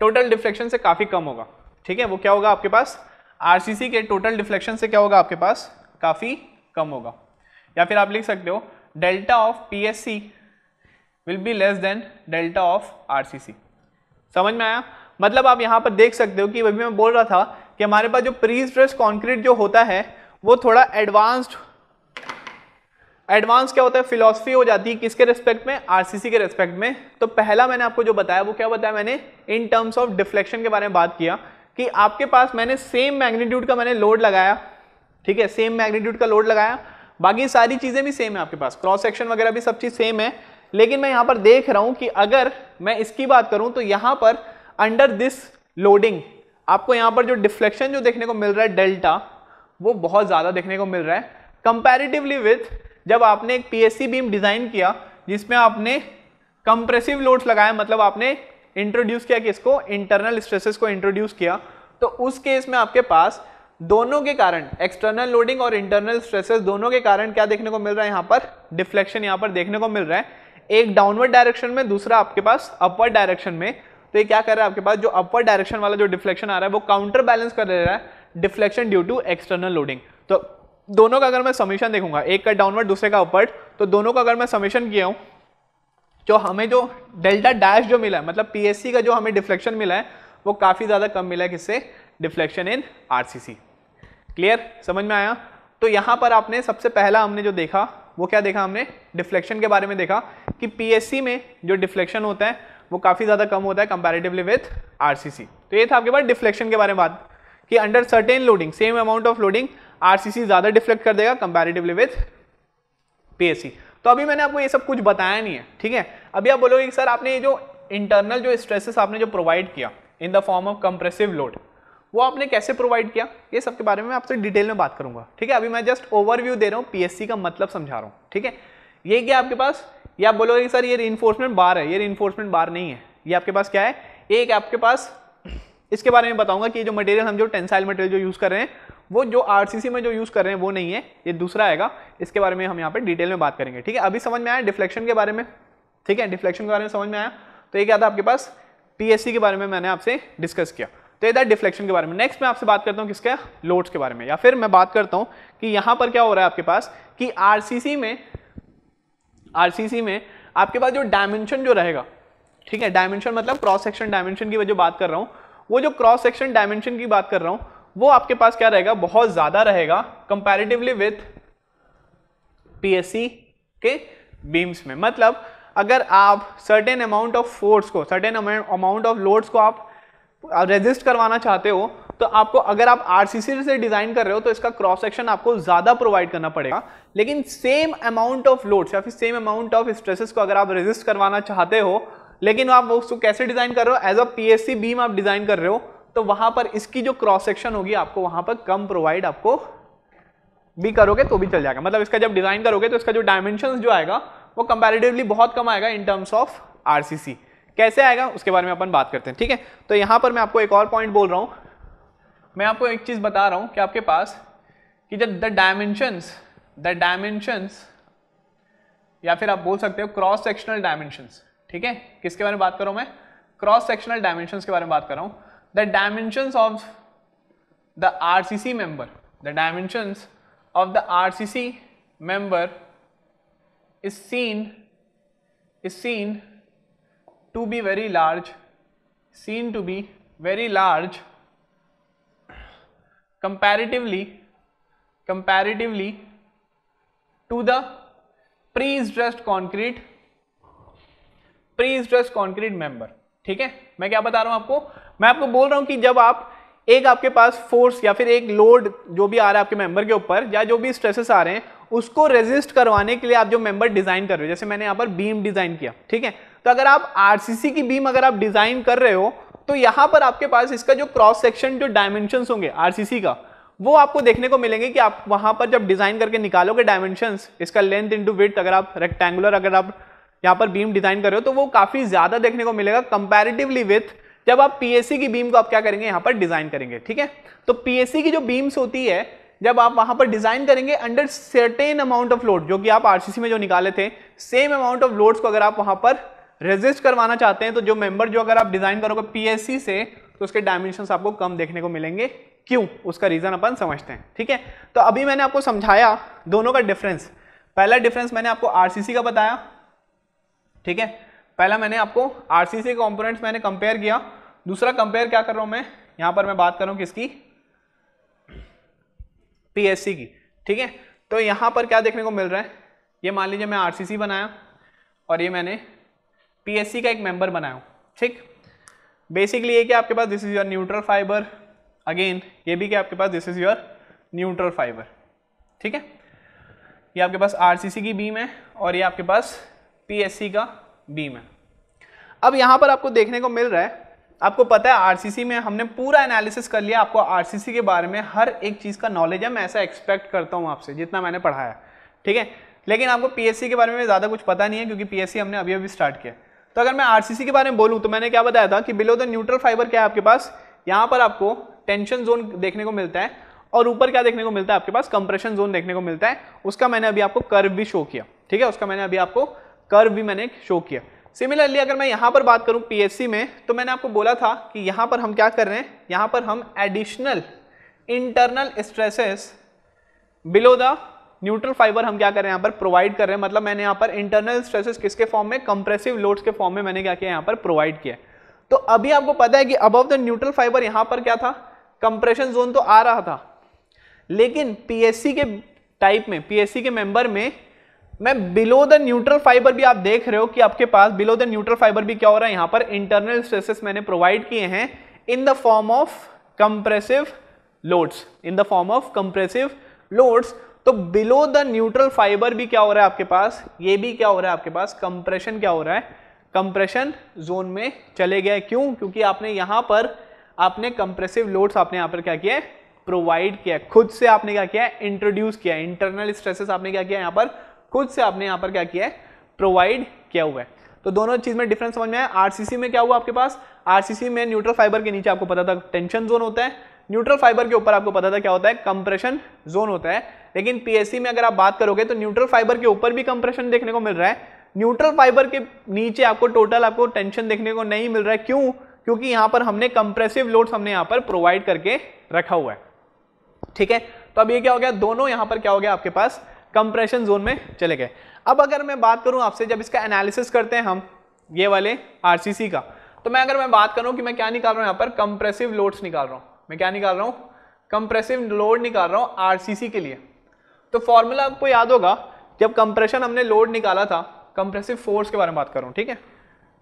टोटल डिफ्लेक्शन से काफ़ी कम होगा ठीक है वो क्या होगा आपके पास आर के टोटल डिफ्लेक्शन से क्या होगा आपके पास काफ़ी कम होगा या फिर आप लिख सकते हो delta of P S C will be less than delta of R C C समझ में आया मतलब आप यहाँ पर देख सकते हो कि अभी मैं बोल रहा था कि हमारे पास जो प्री स्ट्रेस कॉन्क्रीट जो होता है वो थोड़ा एडवांस्ड एडवांस क्या होता है फिलोसफी हो जाती है किसके रेस्पेक्ट में आरसीसी के रेस्पेक्ट में तो पहला मैंने आपको जो बताया वो क्या बताया मैंने इन टर्म्स ऑफ डिफ्लेक्शन के बारे में बात किया कि आपके पास मैंने सेम मैग्नीट्यूड का मैंने लोड लगाया ठीक है सेम मैग्नीट्यूड का लोड लगाया बाकी सारी चीज़ें भी सेम है आपके पास क्रॉस सेक्शन वगैरह भी सब चीज़ सेम है लेकिन मैं यहाँ पर देख रहा हूँ कि अगर मैं इसकी बात करूँ तो यहाँ पर अंडर दिस लोडिंग आपको यहाँ पर जो डिफ्लेक्शन जो देखने को मिल रहा है डेल्टा वो बहुत ज़्यादा देखने को मिल रहा है कंपेरेटिवली विथ जब आपने एक पीएससी बीम डिज़ाइन किया जिसमें आपने कंप्रेसिव लोड्स लगाए मतलब आपने इंट्रोड्यूस किया कि इसको इंटरनल स्ट्रेसेस को इंट्रोड्यूस किया तो उस केस में आपके पास दोनों के कारण एक्सटर्नल लोडिंग और इंटरनल स्ट्रेसेस दोनों के कारण क्या देखने को मिल रहा है यहाँ पर डिफ्लेक्शन यहाँ पर देखने को मिल रहा है एक डाउनवर्ड डायरेक्शन में दूसरा आपके पास अपवर्ड डायरेक्शन में तो ये क्या कर रहा है आपके पास जो अपवर्ड डायरेक्शन वाला जो डिफ्लेक्शन आ रहा है वो काउंटर बैलेंस कर रहा है deflection due to external loading तो दोनों का अगर मैं समीशन देखूंगा एक का डाउनवर्ड दूसरे का अपवर्ड तो दोनों का अगर मैं समीशन किया हूँ जो हमें जो डेल्टा डैश जो मिला है मतलब पीएससी का जो हमें डिफ्लेक्शन मिला है वो काफ़ी ज़्यादा कम मिला है किससे डिफ्लेक्शन इन आरसीसी क्लियर समझ में आया तो यहाँ पर आपने सबसे पहला हमने जो देखा वो क्या देखा हमने डिफ्लेक्शन के बारे में देखा कि पीएससी में जो डिफ्लेक्शन होता है वो काफ़ी ज़्यादा कम होता है कंपैरेटिवली विथ आरसीसी तो ये था आपके पास डिफ्लेक्शन के बारे में बात कि under certain loading same amount of loading RCC ज़्यादा डिफ्लेक्ट कर देगा कंपेरेटिवली विथ सी तो अभी मैंने आपको ये सब कुछ बताया नहीं है ठीक है अभी आप बोलोगे सर आपने ये जो इंटरनल जो स्ट्रेसेस आपने जो प्रोवाइड किया in the form of compressive load वो आपने कैसे प्रोवाइड किया ये सब के बारे में आपसे डिटेल में बात करूंगा ठीक है अभी मैं जस्ट ओवरव्यू दे रहा हूँ पीएससी का मतलब समझा रहा हूँ ठीक है ये क्या आपके पास ये आप बोलोगे सर ये इन्फोर्समेंट बार है ये इन्फोर्समेंट बार नहीं है ये आपके पास क्या है एक आपके पास इसके बारे में बताऊंगा कि जो मटेरियल हम जो टेंसाइल मटेरियल जो यूज़ कर रहे हैं वो जो आरसीसी में जो यूज़ कर रहे हैं वो नहीं है ये दूसरा आएगा इसके बारे में हम यहाँ पर डिटेल में बात करेंगे ठीक है अभी समझ में आया डिफ्लेक्शन के बारे में ठीक है डिफ्लेक्शन के बारे में समझ में आया तो ये क्या था आपके पास पी के बारे में मैंने आपसे डिस्कस किया तो ये था डिफ्लेक्शन के बारे में नेक्स्ट मैं आपसे बात करता हूँ किसके लोड्स के बारे में या फिर मैं बात करता हूँ कि यहाँ पर क्या हो रहा है आपके पास कि आर में आर में आपके पास जो डायमेंशन जो रहेगा ठीक है डायमेंशन मतलब क्रॉस सेक्शन डायमेंशन की वजह जो बात कर रहा हूँ वो जो क्रॉस सेक्शन डायमेंशन की बात कर रहा हूँ वो आपके पास क्या रहेगा बहुत ज्यादा रहेगा कंपैरेटिवली विथ पीएससी के बीम्स में मतलब अगर आप सर्टेन अमाउंट ऑफ फोर्स को सर्टेन अमाउंट ऑफ लोड्स को आप रेजिस्ट करवाना चाहते हो तो आपको अगर आप आरसीसी से डिजाइन कर रहे हो तो इसका क्रॉस सेक्शन आपको ज्यादा प्रोवाइड करना पड़ेगा लेकिन सेम अमाउंट ऑफ लोड्स या फिर सेम अमाउंट ऑफ स्ट्रेसेस को अगर आप रेजिस्ट करवाना चाहते हो लेकिन आप उसको कैसे डिजाइन कर रहे हो एज अ पीएससी बीम आप डिजाइन कर रहे हो तो वहां पर इसकी जो क्रॉस सेक्शन होगी आपको वहां पर कम प्रोवाइड आपको भी करोगे तो भी चल जाएगा मतलब इसका जब डिजाइन करोगे तो इसका जो डायमेंशन जो आएगा वो कंपेरेटिवली बहुत कम आएगा इन टर्म्स ऑफ आर कैसे आएगा उसके बारे में अपन बात करते हैं ठीक है तो यहाँ पर मैं आपको एक और पॉइंट बोल रहा हूँ मैं आपको एक चीज़ बता रहा हूँ कि आपके पास कि जब द डायमेंशंस द डायमेंशंस या फिर आप बोल सकते हो क्रॉस सेक्शनल डायमेंशंस ठीक है किसके बारे में बात कर रहा हूँ मैं क्रॉस सेक्शनल डायमेंशंस के बारे में बात कर रहा हूँ the dimensions of the RCC member, the dimensions of the RCC member is seen is seen to be very large, seen to be very large comparatively comparatively to the pre-stressed concrete pre-stressed concrete member. ठीक है मैं क्या बता रहा हूं आपको मैं आपको बोल रहा हूँ कि जब आप एक आपके पास फोर्स या फिर एक लोड जो भी आ रहा है आपके मेंबर के ऊपर या जो भी स्ट्रेसेस आ रहे हैं उसको रेजिस्ट करवाने के लिए आप जो मेंबर डिज़ाइन कर रहे हो जैसे मैंने यहाँ पर बीम डिज़ाइन किया ठीक है तो अगर आप आरसीसी की बीम अगर आप डिज़ाइन कर रहे हो तो यहाँ पर आपके पास इसका जो क्रॉस सेक्शन जो डायमेंशन होंगे आर का वो आपको देखने को मिलेंगे कि आप वहाँ पर जब डिज़ाइन करके निकालोगे डायमेंशन इसका लेंथ इंटू विथ अगर आप रेक्टेंगुलर अगर आप यहाँ पर बीम डिज़ाइन कर रहे हो तो वो काफ़ी ज़्यादा देखने को मिलेगा कंपेरेटिवली विथ जब आप पीएससी की बीम को आप क्या करेंगे यहां पर डिजाइन करेंगे ठीक है तो पीएससी की जो बीम्स होती है जब आप वहां पर डिजाइन करेंगे under certain amount of load जो कि आप आरसीसी में जो निकाले थे सेम अमाउंट ऑफ लोड्स को अगर आप वहां पर रेजिस्ट करवाना चाहते हैं तो जो मेंबर जो अगर आप डिजाइन करोगे पीएससी से तो उसके डायमेंशन आपको कम देखने को मिलेंगे क्यों उसका रीजन अपन समझते हैं ठीक है तो अभी मैंने आपको समझाया दोनों का डिफरेंस पहला डिफरेंस मैंने आपको आरसीसी का बताया ठीक है पहला मैंने आपको आरसीसी कंपोनेंट्स मैंने कंपेयर किया दूसरा कंपेयर क्या कर रहा हूं मैं यहां पर मैं बात कर रहा हूं किसकी पीएससी की ठीक है तो यहां पर क्या देखने को मिल रहा है ये मान लीजिए मैं आरसीसी बनाया और ये मैंने पीएससी का एक मेंबर बनाया ठीक बेसिकली ये क्या आपके पास this is your neutral fibre again ये भी क्या आपके पास this is your neutral fibre ठीक है ये आपके पास आर की बीम है और ये आपके पास पी का बीम है अब यहाँ पर आपको देखने को मिल रहा है आपको पता है आरसीसी में हमने पूरा एनालिसिस कर लिया आपको आरसीसी के बारे में हर एक चीज़ का नॉलेज है मैं ऐसा एक्सपेक्ट करता हूँ आपसे जितना मैंने पढ़ाया ठीक है लेकिन आपको पीएससी के बारे में ज़्यादा कुछ पता नहीं है क्योंकि पीएससी हमने अभी अभी स्टार्ट किया तो अगर मैं आरसीसी के बारे में बोलूँ तो मैंने क्या बताया था कि बिलो द न्यूट्रल फाइबर क्या है आपके पास यहाँ पर आपको टेंशन जोन देखने को मिलता है और ऊपर क्या देखने को मिलता है आपके पास कंप्रेशन जोन देखने को मिलता है उसका मैंने अभी आपको कर्व भी शो किया ठीक है उसका मैंने अभी आपको कर्व भी मैंने शो किया सिमिलरली अगर मैं यहाँ पर बात करूँ पी में तो मैंने आपको बोला था कि यहाँ पर हम क्या कर रहे हैं यहाँ पर हम additional internal stresses below the neutral fibre हम क्या कर रहे हैं यहाँ पर प्रोवाइड कर रहे हैं मतलब मैंने यहाँ पर इंटरनल स्ट्रेसेस किसके फॉर्म में कंप्रेसिव लोड्स के फॉर्म में मैंने क्या किया यहाँ पर प्रोवाइड किया तो अभी आपको पता है कि अबव द न्यूट्रल फाइबर यहाँ पर क्या था कंप्रेशन जोन तो आ रहा था लेकिन पी के टाइप में पी के मेंबर में मैं बिलो द न्यूट्रल फाइबर भी आप देख रहे हो कि आपके पास बिलो द न्यूट्रल फाइबर भी क्या हो रहा है यहां पर इंटरनल स्ट्रेसेस मैंने प्रोवाइड किए हैं in the form of compressive loads in the form of compressive loads तो बिलो द न्यूट्रल फाइबर भी क्या हो रहा है आपके पास ये भी क्या हो रहा है आपके पास कंप्रेशन क्या हो रहा है कंप्रेशन जोन में चले गए क्यों क्योंकि आपने यहां पर आपने कंप्रेसिव लोड्स आपने यहां पर क्या किया है प्रोवाइड किया खुद से आपने क्या किया है इंट्रोड्यूस किया इंटरनल स्ट्रेसेस आपने क्या किया यहां पर खुद से आपने यहाँ पर क्या किया है प्रोवाइड किया हुआ है तो दोनों चीज में डिफरेंस समझ में आया आरसीसी में क्या हुआ आपके पास आरसीसी में न्यूट्रल फाइबर के नीचे आपको पता था टेंशन जोन होता है न्यूट्रल फाइबर के ऊपर आपको पता था क्या होता है कंप्रेशन जोन होता है लेकिन पीएससी में अगर आप बात करोगे तो न्यूट्रल फाइबर के ऊपर भी कंप्रेशन देखने को मिल रहा है न्यूट्रल फाइबर के नीचे आपको टोटल आपको टेंशन देखने को नहीं मिल रहा है क्यों क्योंकि यहां पर हमने कंप्रेसिव लोड्स हमने यहां पर प्रोवाइड करके रखा हुआ है ठीक है तो अब ये क्या हो गया दोनों यहां पर क्या हो गया आपके पास कंप्रेशन जोन में चले गए अब अगर मैं बात करूं आपसे जब इसका एनालिसिस करते हैं हम ये वाले आरसीसी का तो मैं अगर मैं बात करूं कि मैं क्या निकाल रहा हूं यहाँ पर कंप्रेसिव लोड्स निकाल रहा हूँ मैं क्या निकाल रहा हूँ कंप्रेसिव लोड निकाल रहा हूँ आरसीसी के लिए तो फॉर्मूला आपको याद होगा जब कंप्रेशन हमने लोड निकाला था कंप्रेसिव फोर्स के बारे में बात कर रहा ठीक है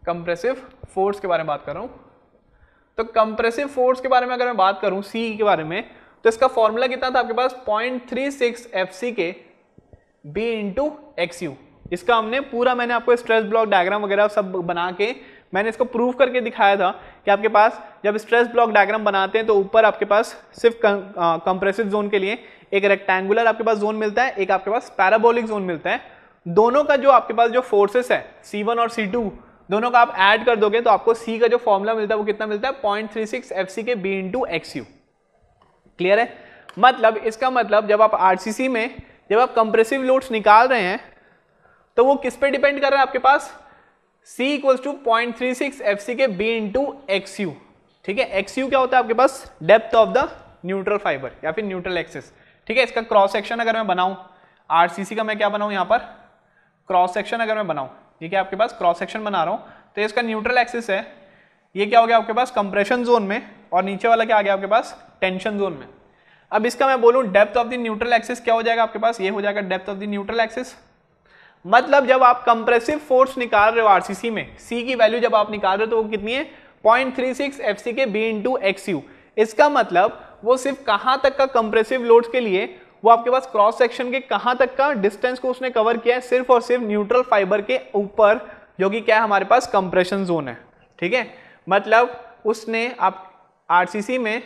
कंप्रेसिव फोर्स के बारे में बात कर रहा हूं तो कंप्रेसिव फोर्स के बारे में अगर मैं बात करूँ सी के बारे में तो इसका फॉर्मूला कितना था आपके पास point three six F C K B into X you इसका हमने पूरा मैंने आपको स्ट्रेस ब्लॉक डायग्राम वगैरह सब बना के मैंने इसको प्रूव करके दिखाया था कि आपके पास जब स्ट्रेस ब्लॉक डायग्राम बनाते हैं तो ऊपर आपके पास सिर्फ कंप्रेसिव जोन के लिए एक रेक्टेंगुलर आपके पास जोन मिलता है एक आपके पास पैराबोलिक जोन मिलता है दोनों का जो आपके पास जो फोर्सेस है C1 और C2 दोनों का आप ऐड कर दोगे तो आपको C का जो फॉर्मूला मिलता है वो कितना मिलता है point three six F C K B into X U clear है मतलब इसका मतलब जब आप सी में जब आप कंप्रेसिव लोड्स निकाल रहे हैं तो वो किस पे डिपेंड कर रहा है आपके पास C equals to point three six F C K B into X you ठीक है एक्स यू क्या होता है आपके पास depth of the neutral fibre या फिर न्यूट्रल एक्सेस ठीक है इसका क्रॉस सेक्शन अगर मैं बनाऊं सी का मैं क्या बनाऊं यहाँ पर क्रॉस सेक्शन अगर मैं बनाऊं ठीक है आपके पास क्रॉस सेक्शन बना रहा हूँ तो इसका न्यूट्रल एक्सेस है ये क्या हो गया आपके पास कंप्रेशन जोन में और नीचे वाला क्या आ गया आपके पास टेंशन जोन में अब इसका मैं बोलूँ depth of the neutral axis क्या हो जाएगा आपके पास ये हो जाएगा depth of the neutral axis मतलब जब आप कंप्रेसिव फोर्स निकाल रहे हो आरसीसी में सी की वैल्यू जब आप निकाल रहे हो तो वो कितनी है point three six F C K B into X you इसका मतलब वो सिर्फ कहाँ तक का कंप्रेसिव लोड के लिए वो आपके पास क्रॉस सेक्शन के कहां तक का डिस्टेंस को उसने कवर किया है सिर्फ और सिर्फ न्यूट्रल फाइबर के ऊपर जो कि क्या है हमारे पास कंप्रेशन जोन है ठीक है मतलब उसने आप आरसीसी में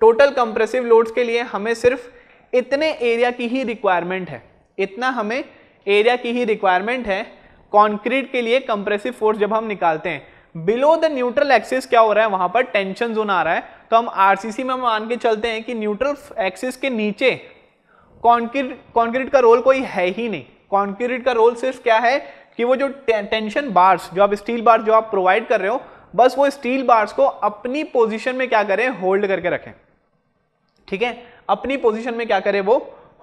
टोटल कंप्रेसिव लोड्स के लिए हमें सिर्फ इतने एरिया की ही रिक्वायरमेंट है इतना हमें एरिया की ही रिक्वायरमेंट है कॉन्क्रीट के लिए कंप्रेसिव फोर्स जब हम निकालते हैं बिलो द न्यूट्रल एक्सिस क्या हो रहा है वहां पर टेंशन जोन आ रहा है तो हम आरसीसी में मान के चलते हैं कि न्यूट्रल एक्सिस के नीचे कॉन्क्रीट कॉन्क्रीट का रोल कोई है ही नहीं कॉन्क्रीट का रोल सिर्फ क्या है कि वो जो टेंशन बार्स जो आप स्टील बार्स जो आप प्रोवाइड कर रहे हो बस वो स्टील बार्स को अपनी पोजीशन में क्या करें होल्ड करके रखें ठीक है अपनी पोजिशन में क्या करे वो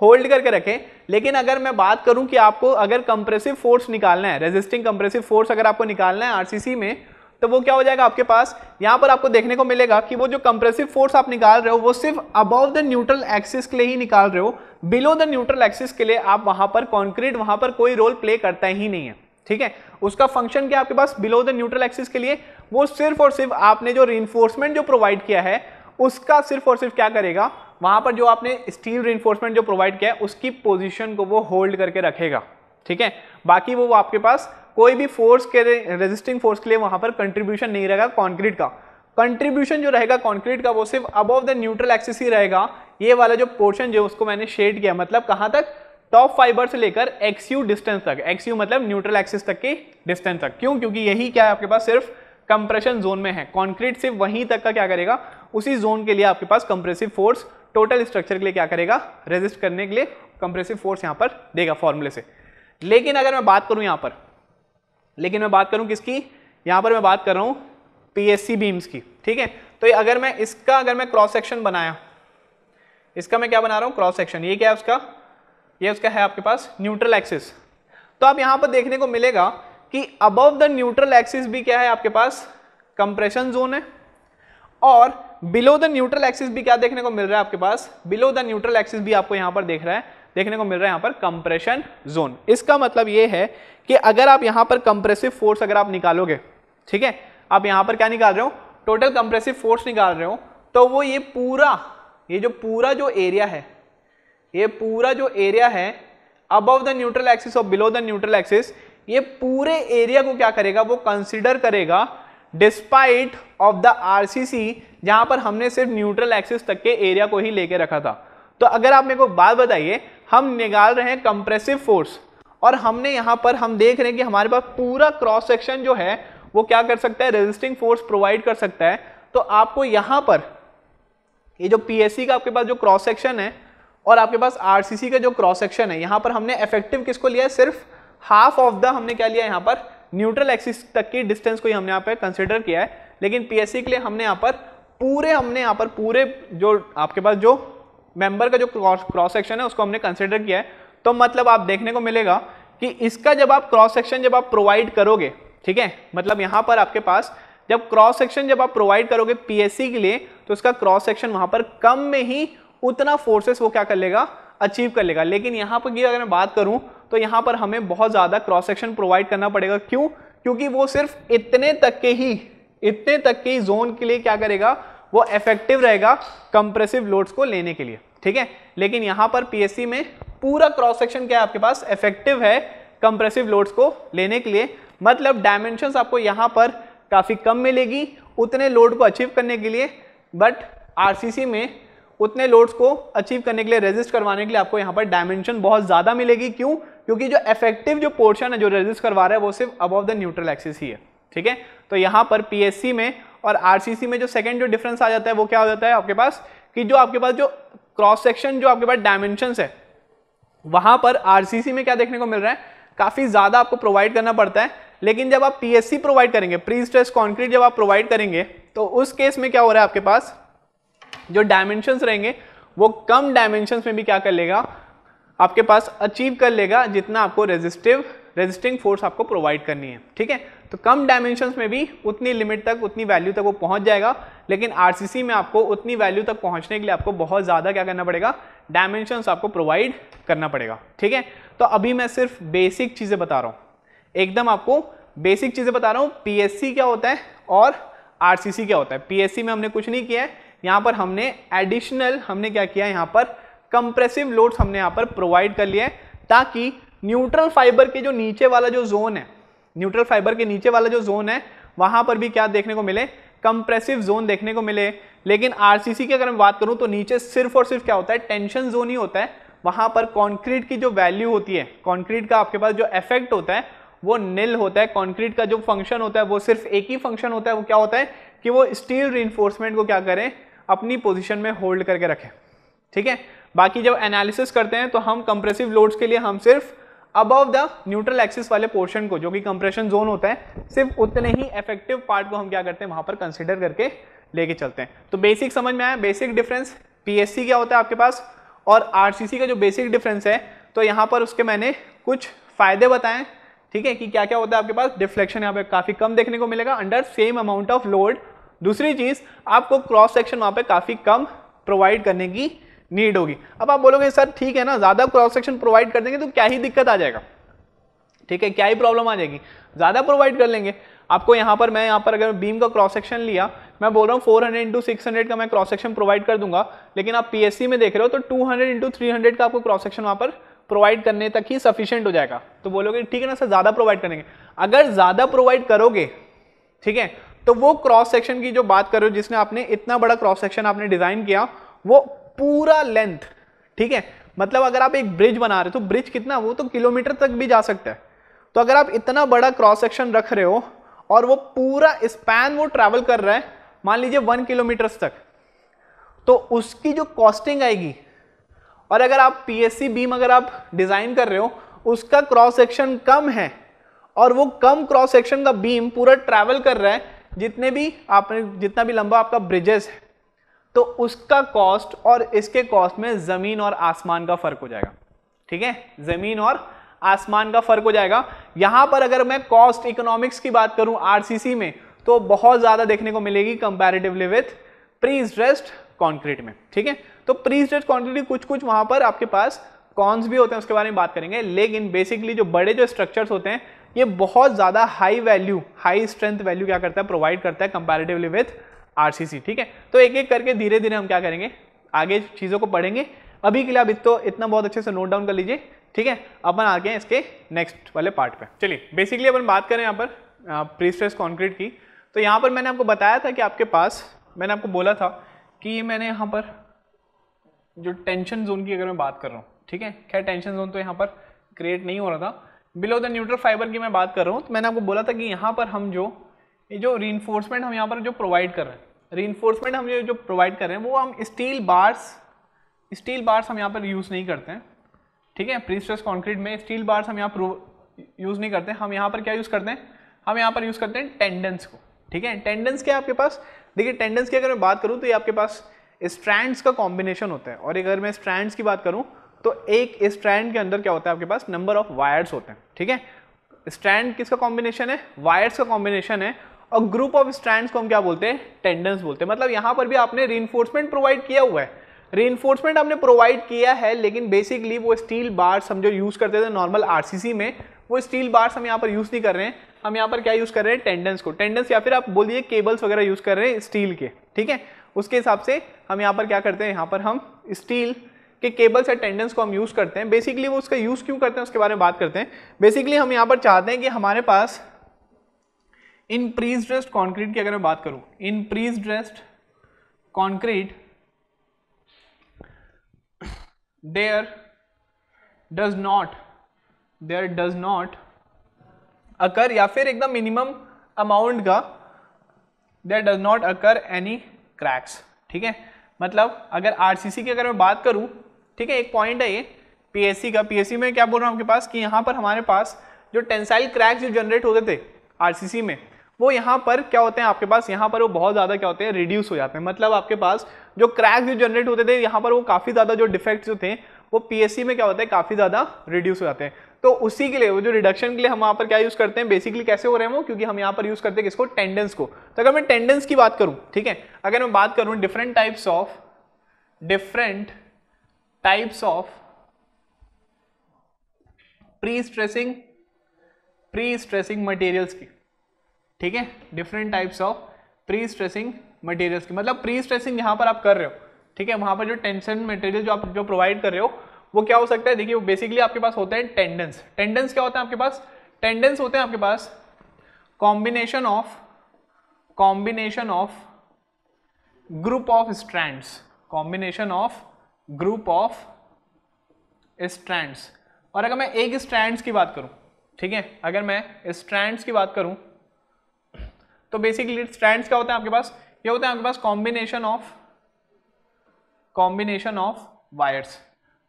होल्ड करके रखें लेकिन अगर मैं बात करूं कि आपको अगर कंप्रेसिव फोर्स निकालना है रेजिस्टिंग कंप्रेसिव फोर्स अगर आपको निकालना है आरसीसी में तो वो क्या हो जाएगा आपके पास यहां पर आपको देखने को मिलेगा कि वो जो कंप्रेसिव फोर्स आप निकाल रहे हो वो सिर्फ अबव द न्यूट्रल एक्सिस के लिए ही निकाल रहे हो बिलो द न्यूट्रल एक्सिस के लिए आप वहां पर कॉन्क्रीट वहां पर कोई रोल प्ले करता ही नहीं है ठीक है उसका फंक्शन क्या आपके पास बिलो द न्यूट्रल एक्सिस के लिए वो सिर्फ और सिर्फ आपने जो रिइन्फोर्समेंट जो प्रोवाइड किया है उसका सिर्फ और सिर्फ क्या करेगा वहां पर जो आपने स्टील रिइन्फोर्समेंट जो प्रोवाइड किया है उसकी पोजिशन को वो होल्ड करके रखेगा ठीक है बाकी वो आपके पास कोई भी फोर्स के रेजिस्टिंग फोर्स के लिए वहां पर कंट्रीब्यूशन नहीं रहेगा कॉन्क्रीट का कंट्रीब्यूशन जो रहेगा कॉन्क्रीट का वो सिर्फ अबव द न्यूट्रल एक्सिस ही रहेगा ये वाला जो पोर्शन जो उसको मैंने शेड किया मतलब कहाँ तक टॉप फाइबर से लेकर एक्सयू डिस्टेंस तक एक्सयू मतलब न्यूट्रल एक्सिस तक की डिस्टेंस तक क्यों क्योंकि यही क्या है आपके पास सिर्फ कंप्रेशन जोन में है कॉन्क्रीट सिर्फ वहीं तक का क्या करेगा उसी जोन के लिए आपके पास कंप्रेसिव फोर्स टोटल स्ट्रक्चर के लिए क्या करेगा रेजिस्ट करने के लिए कंप्रेसिव फोर्स यहाँ पर देगा फॉर्मूले से लेकिन अगर मैं बात करूँ यहाँ पर लेकिन मैं बात करूँ किसकी यहाँ पर मैं बात कर रहा हूँ पीएससी बीम्स की ठीक है तो अगर मैं इसका अगर मैं क्रॉस सेक्शन बनाया इसका मैं क्या बना रहा हूँ क्रॉस सेक्शन ये क्या है उसका ये उसका है आपके पास न्यूट्रल एक्सिस तो आप यहाँ पर देखने को मिलेगा कि अबव द न्यूट्रल एक्सिस भी क्या है आपके पास कंप्रेशन जोन है और बिलो द न्यूट्रल एक्सिस भी क्या देखने को मिल रहा है आपके पास बिलो द न्यूट्रल एक्सिस भी आपको यहाँ पर देख रहा है देखने को मिल रहा है यहाँ पर कंप्रेशन जोन इसका मतलब यह है कि अगर आप यहाँ पर कंप्रेसिव फोर्स अगर आप निकालोगे ठीक है आप यहाँ पर क्या निकाल रहे हो टोटल कंप्रेसिव फोर्स निकाल रहे हो तो वो ये पूरा ये जो पूरा जो एरिया है ये पूरा जो एरिया है अबव द न्यूट्रल एक्सिस और बिलो द न्यूट्रल एक्सिस ये पूरे एरिया को क्या करेगा वो कंसिडर करेगा डिस्पाइट ऑफ द सी जहां पर हमने सिर्फ न्यूट्रल एक्सिस तक के एरिया को ही लेके रखा था तो अगर आप मेरे को बात बताइए हम निकाल रहे हैं कंप्रेसिव फोर्स और हमने यहां पर हम देख रहे हैं कि हमारे पास पूरा क्रॉस सेक्शन जो है वो क्या कर सकता है रेजिस्टिंग फोर्स प्रोवाइड कर सकता है तो आपको यहां पर ये जो पीएससी का आपके पास जो क्रॉस सेक्शन है और आपके पास आरसीसी का जो क्रॉस सेक्शन है यहां पर हमने इफेक्टिव किसको लिया है सिर्फ हाफ ऑफ द हमने क्या लिया यहां पर न्यूट्रल एक्सिस तक की डिस्टेंस को ही हमने यहाँ पर कंसिडर किया है लेकिन पी के लिए हमने यहाँ पर पूरे हमने यहाँ पर पूरे जो आपके पास जो मेंबर का जो क्रॉस सेक्शन है उसको हमने कंसिडर किया है तो मतलब आप देखने को मिलेगा कि इसका जब आप क्रॉस सेक्शन जब आप प्रोवाइड करोगे ठीक है मतलब यहाँ पर आपके पास जब क्रॉस सेक्शन जब आप प्रोवाइड करोगे पीएससी के लिए तो उसका क्रॉस सेक्शन वहाँ पर कम में ही उतना फोर्सेस वो क्या कर लेगा अचीव कर लेगा लेकिन यहाँ पर अगर मैं बात करूँ तो यहाँ पर हमें बहुत ज़्यादा क्रॉस सेक्शन प्रोवाइड करना पड़ेगा क्यों क्योंकि वो सिर्फ इतने तक के ही इतने तक के ही जोन के लिए क्या करेगा वो इफेक्टिव रहेगा कंप्रेसिव लोड्स को लेने के लिए ठीक है लेकिन यहाँ पर पी में पूरा क्रॉस सेक्शन क्या है आपके पास इफेक्टिव है कंप्रेसिव लोड्स को लेने के लिए मतलब डायमेंशंस आपको यहाँ पर काफ़ी कम मिलेगी उतने लोड को अचीव करने के लिए बट आरसीसी में उतने लोड्स को अचीव करने के लिए रेजिस्ट करवाने के लिए आपको यहाँ पर डायमेंशन बहुत ज़्यादा मिलेगी क्यों क्योंकि जो इफेक्टिव जो पोर्शन है जो रेजिस्ट करवा रहा है वो सिर्फ अबव द न्यूट्रल एक्सिस ही है ठीक है तो यहाँ पर पी में और आर में जो सेकेंड जो डिफरेंस आ जाता है वो क्या हो जाता है आपके पास कि जो आपके पास जो क्रॉस सेक्शन जो आपके पास डायमेंशन है वहाँ पर आर में क्या देखने को मिल रहा है काफ़ी ज़्यादा आपको प्रोवाइड करना पड़ता है लेकिन जब आप पी प्रोवाइड करेंगे प्री स्ट्रेस कॉन्क्रीट जब आप प्रोवाइड करेंगे तो उस केस में क्या हो रहा है आपके पास जो डायमेंशंस रहेंगे वो कम डायमेंशंस में भी क्या कर लेगा आपके पास अचीव कर लेगा जितना आपको रेजिस्टिव रेजिस्टिंग फोर्स आपको प्रोवाइड करनी है ठीक है तो कम डायमेंशंस में भी उतनी लिमिट तक उतनी वैल्यू तक वो पहुंच जाएगा लेकिन आरसीसी में आपको उतनी वैल्यू तक पहुंचने के लिए आपको बहुत ज़्यादा क्या करना पड़ेगा डायमेंशंस आपको प्रोवाइड करना पड़ेगा ठीक है तो अभी मैं सिर्फ बेसिक चीज़ें बता रहा हूँ एकदम आपको बेसिक चीज़ें बता रहा हूँ पी क्या होता है और आर क्या होता है पी में हमने कुछ नहीं किया है यहाँ पर हमने एडिशनल हमने क्या किया यहाँ पर कंप्रेसिव लोड्स हमने यहाँ पर प्रोवाइड कर लिए ताकि न्यूट्रल फाइबर के जो नीचे वाला जो जोन है न्यूट्रल फाइबर के नीचे वाला जो जोन है वहाँ पर भी क्या देखने को मिले कंप्रेसिव जोन देखने को मिले लेकिन आर की अगर मैं बात करूँ तो नीचे सिर्फ और सिर्फ क्या होता है टेंशन जोन ही होता है वहाँ पर कॉन्क्रीट की जो वैल्यू होती है कॉन्क्रीट का आपके पास जो इफेक्ट होता है वो निल होता है कॉन्क्रीट का जो फंक्शन होता है वो सिर्फ एक ही फंक्शन होता है वो क्या होता है कि वो स्टील रीइन्फोर्समेंट को क्या करें अपनी पोजीशन में होल्ड करके रखें ठीक है बाकी जब एनालिसिस करते हैं तो हम कंप्रेसिव लोड्स के लिए हम सिर्फ अबव द न्यूट्रल एक्सिस वाले पोर्शन को जो कि कंप्रेशन जोन होता है सिर्फ उतने ही इफेक्टिव पार्ट को हम क्या करते हैं वहाँ पर कंसिडर करके लेके चलते हैं तो बेसिक समझ में आया बेसिक डिफरेंस पीएससी क्या होता है आपके पास और आरसीसी का जो बेसिक डिफरेंस है तो यहाँ पर उसके मैंने कुछ फ़ायदे बताएं ठीक है कि क्या क्या होता है आपके पास डिफ्लेक्शन यहाँ पे काफ़ी कम देखने को मिलेगा under same amount of load दूसरी चीज़ आपको क्रॉस सेक्शन वहाँ पे काफ़ी कम प्रोवाइड करने की नीड होगी अब आप बोलोगे सर ठीक है ना ज़्यादा क्रॉस सेक्शन प्रोवाइड कर देंगे तो क्या ही दिक्कत आ जाएगा ठीक है क्या ही प्रॉब्लम आ जाएगी ज़्यादा प्रोवाइड कर लेंगे आपको यहाँ पर मैं यहाँ पर अगर बीम का क्रॉस सेक्शन लिया मैं बोल रहा हूँ 400 हंड्रेड इंटू सिक्स का मैं क्रॉस सेक्शन प्रोवाइड कर दूंगा लेकिन आप पीएससी में देख रहे हो तो 200 हंड्रेड इंटू थ्री का आपको क्रॉस सेक्शन वहाँ पर प्रोवाइड करने तक ही सफिशियंट हो जाएगा तो बोलोगे ठीक है ना सर ज़्यादा प्रोवाइड करेंगे अगर ज़्यादा प्रोवाइड करोगे ठीक है तो वो क्रॉस सेक्शन की जो बात कर रहे हो जिसने आपने इतना बड़ा क्रॉस सेक्शन आपने डिज़ाइन किया वो पूरा लेंथ ठीक है मतलब अगर आप एक ब्रिज बना रहे हो तो ब्रिज कितना वो तो किलोमीटर तक भी जा सकता है तो अगर आप इतना बड़ा क्रॉस सेक्शन रख रहे हो और वो पूरा स्पैन वो ट्रैवल कर रहा है मान लीजिए वन किलोमीटर्स तक तो उसकी जो कॉस्टिंग आएगी और अगर आप पी एस सी बीम अगर आप डिज़ाइन कर रहे हो उसका क्रॉस सेक्शन कम है और वो कम क्रॉस सेक्शन का बीम पूरा ट्रैवल कर रहा है जितने भी आपने जितना भी लंबा आपका ब्रिजेस है तो उसका कॉस्ट और इसके कॉस्ट में ज़मीन और आसमान का फ़र्क हो जाएगा ठीक है ज़मीन और आसमान का फ़र्क हो जाएगा यहाँ पर अगर मैं कॉस्ट इकोनॉमिक्स की बात करूँ आरसीसी में तो बहुत ज़्यादा देखने को मिलेगी comparatively with pre stressed concrete में ठीक है तो प्री स्ट्रेस्ड कॉन्क्रीट कुछ कुछ वहाँ पर आपके पास कॉन्स भी होते हैं उसके बारे में बात करेंगे लेकिन बेसिकली जो बड़े जो स्ट्रक्चर्स होते हैं ये बहुत ज़्यादा high value high strength value क्या करता है प्रोवाइड करता है कंपेरेटिवली विथ आर ठीक है तो एक एक करके धीरे धीरे हम क्या करेंगे आगे चीज़ों को पढ़ेंगे अभी के लिए अभी तो इतना बहुत अच्छे से नोट डाउन कर लीजिए ठीक है अपन आ गए इसके नेक्स्ट वाले पार्ट पे चलिए बेसिकली अपन बात करें यहाँ पर प्रीस्ट्रेस कॉन्क्रीट की तो यहाँ पर मैंने आपको बताया था कि आपके पास मैंने आपको बोला था कि मैंने यहाँ पर जो टेंशन जोन की अगर मैं बात कर रहा हूँ ठीक है खैर टेंशन जोन तो यहाँ पर क्रिएट नहीं हो रहा था बिलो द न्यूट्रल फाइबर की मैं बात कर रहा हूँ तो मैंने आपको बोला था कि यहाँ पर हम जो ये जो री हम यहाँ पर जो प्रोवाइड कर रहे हैं री हम जो प्रोवाइड कर रहे हैं वो हम स्टील बार्स स्टील बार्स हम यहाँ पर यूज़ नहीं करते हैं ठीक है प्रीस्ट्रेस कॉन्क्रीट में स्टील बार्स हम यहाँ यूज़ नहीं करते हम यहाँ पर क्या यूज़ करते हैं हम यहाँ पर यूज़ करते हैं टेंडेंस को ठीक है टेंडेंस क्या आपके पास देखिए टेंडेंस की अगर मैं बात करूँ तो ये आपके पास स्ट्रैंड्स का कॉम्बिनेशन होता है और अगर मैं स्ट्रैंड्स की बात करूँ तो एक स्ट्रैंड के अंदर क्या होता है आपके पास नंबर ऑफ वायर्स होते हैं ठीक है स्ट्रैंड किसका कॉम्बिनेशन है वायर्स का कॉम्बिनेशन है और ग्रुप ऑफ स्ट्रैंड को हम क्या बोलते हैं टेंडेंस बोलते हैं मतलब यहाँ पर भी आपने री प्रोवाइड किया हुआ है रेनफोर्समेंट आपने प्रोवाइड किया है लेकिन बेसिकली वो स्टील बार्स हम जो यूज़ करते थे नॉर्मल आरसीसी में वो स्टील बार्स हम यहाँ पर यूज़ नहीं कर रहे हैं हम यहाँ पर क्या यूज़ कर रहे हैं टेंडेंस को टेंडेंस या फिर आप बोलिए केबल्स वगैरह यूज़ कर रहे हैं स्टील के ठीक है उसके हिसाब से हम यहाँ पर क्या करते हैं यहाँ पर हम स्टील कि केबल्स अटेंडेंस को हम यूज़ करते हैं बेसिकली वो उसका यूज़ क्यों करते हैं उसके बारे में बात करते हैं बेसिकली हम यहाँ पर चाहते हैं कि हमारे पास इन प्रीज ड्रेस्ड कॉन्क्रीट की अगर मैं बात करूँ in prestressed concrete there does not there does not occur या फिर एकदम मिनिमम अमाउंट का there does not occur any cracks ठीक है मतलब अगर आरसीसी की अगर मैं बात करूं ठीक है एक पॉइंट है ये पी का पी में क्या बोल रहा हूँ आपके पास कि यहाँ पर हमारे पास जो टेंसाइल क्रैक्स जो जनरेट होते थे आर में वो यहाँ पर क्या होते हैं आपके पास यहाँ पर वो बहुत ज़्यादा क्या होते हैं रिड्यूस हो जाते हैं मतलब आपके पास जो क्रैक्स जो जनरेट होते थे यहाँ पर वो काफ़ी ज़्यादा जो डिफेक्ट जो थे वो पी में क्या होते हैं काफ़ी ज़्यादा रिड्यूस हो जाते हैं तो उसी के लिए वो जो रिडक्शन के लिए हम वहाँ पर क्या यूज़ करते हैं बेसिकली कैसे हो रहे हैं वो क्योंकि हम यहाँ पर यूज़ करते हैं किसको टेंडेंस को तो अगर मैं टेंडेंस की बात करूँ ठीक है अगर मैं बात करूँ different types of different types of pre-stressing pre-stressing materials की ठीक है different types of pre stressing materials की मतलब प्री स्ट्रेसिंग यहाँ पर आप कर रहे हो ठीक है वहाँ पर जो टेंशन मटेरियल जो आप जो प्रोवाइड कर रहे हो वो क्या हो सकता है देखिए वो बेसिकली आपके पास होते हैं टेंडेंस टेंडेंस क्या होता है आपके पास टेंडेंस होते हैं आपके पास combination of combination of group of strands combination of group of strands और अगर मैं एक स्ट्रैंड्स की बात करूं ठीक है अगर मैं स्ट्रैंड्स की बात करूं तो बेसिकली स्ट्रैंड्स क्या होता है आपके पास ये होता है आपके पास combination of combination of wires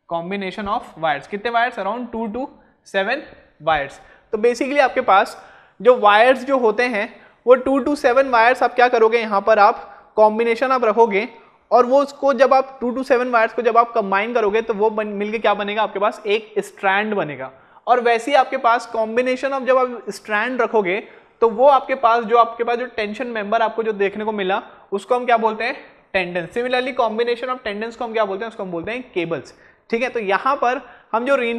combination of wires कितने wires around two two seven wires तो बेसिकली आपके पास जो वायर्स जो होते हैं वो टू टू सेवन वायर्स आप क्या करोगे यहाँ पर आप कॉम्बिनेशन आप रखोगे और वो उसको जब आप टू टू सेवन वायर्स को जब आप कंबाइन करोगे तो वो बन मिलके क्या बनेगा आपके पास एक स्ट्रैंड बनेगा और वैसे ही आपके पास कॉम्बिनेशन ऑफ जब आप स्ट्रैंड रखोगे तो वो आपके पास जो आपके पास जो टेंशन मेंबर आपको जो देखने को मिला उसको हम क्या बोलते हैं tendons similarly combination of tendons को हम क्या बोलते हैं उसको हम बोलते हैं केबल्स ठीक है तो यहाँ पर हम जो री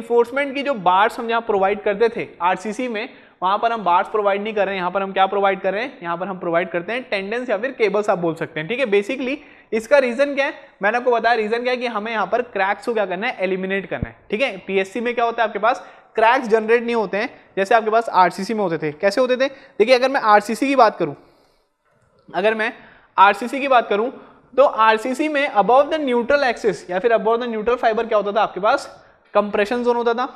की जो बार्स हम यहाँ प्रोवाइड करते थे आर में वहाँ पर हम बार्स प्रोवाइड नहीं कर रहे हैं यहाँ पर हम क्या प्रोवाइड कर रहे हैं यहाँ पर हम प्रोवाइड करते हैं टेंडेंस या फिर केबल्स आप बोल सकते हैं ठीक है बेसिकली इसका रीजन क्या है मैंने आपको बताया रीजन क्या है कि हमें यहाँ पर क्रैक्स को क्या करना है एलिमिनेट करना है ठीक है पीएससी में क्या होता है आपके पास क्रैक्स जनरेट नहीं होते हैं जैसे आपके पास आरसीसी में होते थे कैसे होते थे देखिए अगर मैं आरसीसी की बात करूं अगर मैं आरसीसी की बात करूं तो आरसीसी में अबव द न्यूट्रल एक्सिस या फिर अबव द न्यूट्रल फाइबर क्या होता था आपके पास कंप्रेशन जोन होता था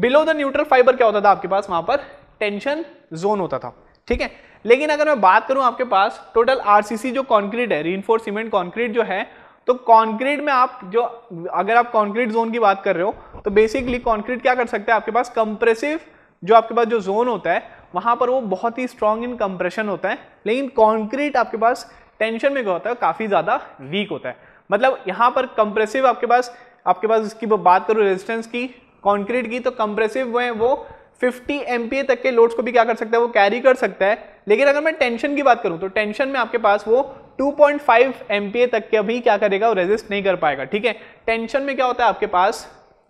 बिलो द न्यूट्रल फाइबर क्या होता था आपके पास वहां पर टेंशन जोन होता था ठीक है लेकिन अगर मैं बात करूं आपके पास टोटल आरसीसी जो कॉन्क्रीट है री सीमेंट कॉन्क्रीट जो है तो कॉन्क्रीट में आप जो अगर आप कॉन्क्रीट जोन की बात कर रहे हो तो बेसिकली कॉन्क्रीट क्या कर सकते हैं आपके पास कंप्रेसिव जो आपके पास जो जोन होता है वहां पर वो बहुत ही स्ट्रांग इन कंप्रेशन होता है लेकिन कॉन्क्रीट आपके पास टेंशन में क्या होता है काफ़ी ज़्यादा वीक होता है मतलब यहाँ पर कंप्रेसिव आपके पास आपके पास इसकी बात करूँ रेजिस्टेंस की कॉन्क्रीट की तो कंप्रेसिव में वो 50 एम तक के लोड्स को भी क्या कर सकता है वो कैरी कर सकता है लेकिन अगर मैं टेंशन की बात करूं तो टेंशन में आपके पास वो 2.5 ए तक के भी क्या करेगा वो रेजिस्ट नहीं कर पाएगा ठीक है टेंशन में क्या होता है आपके पास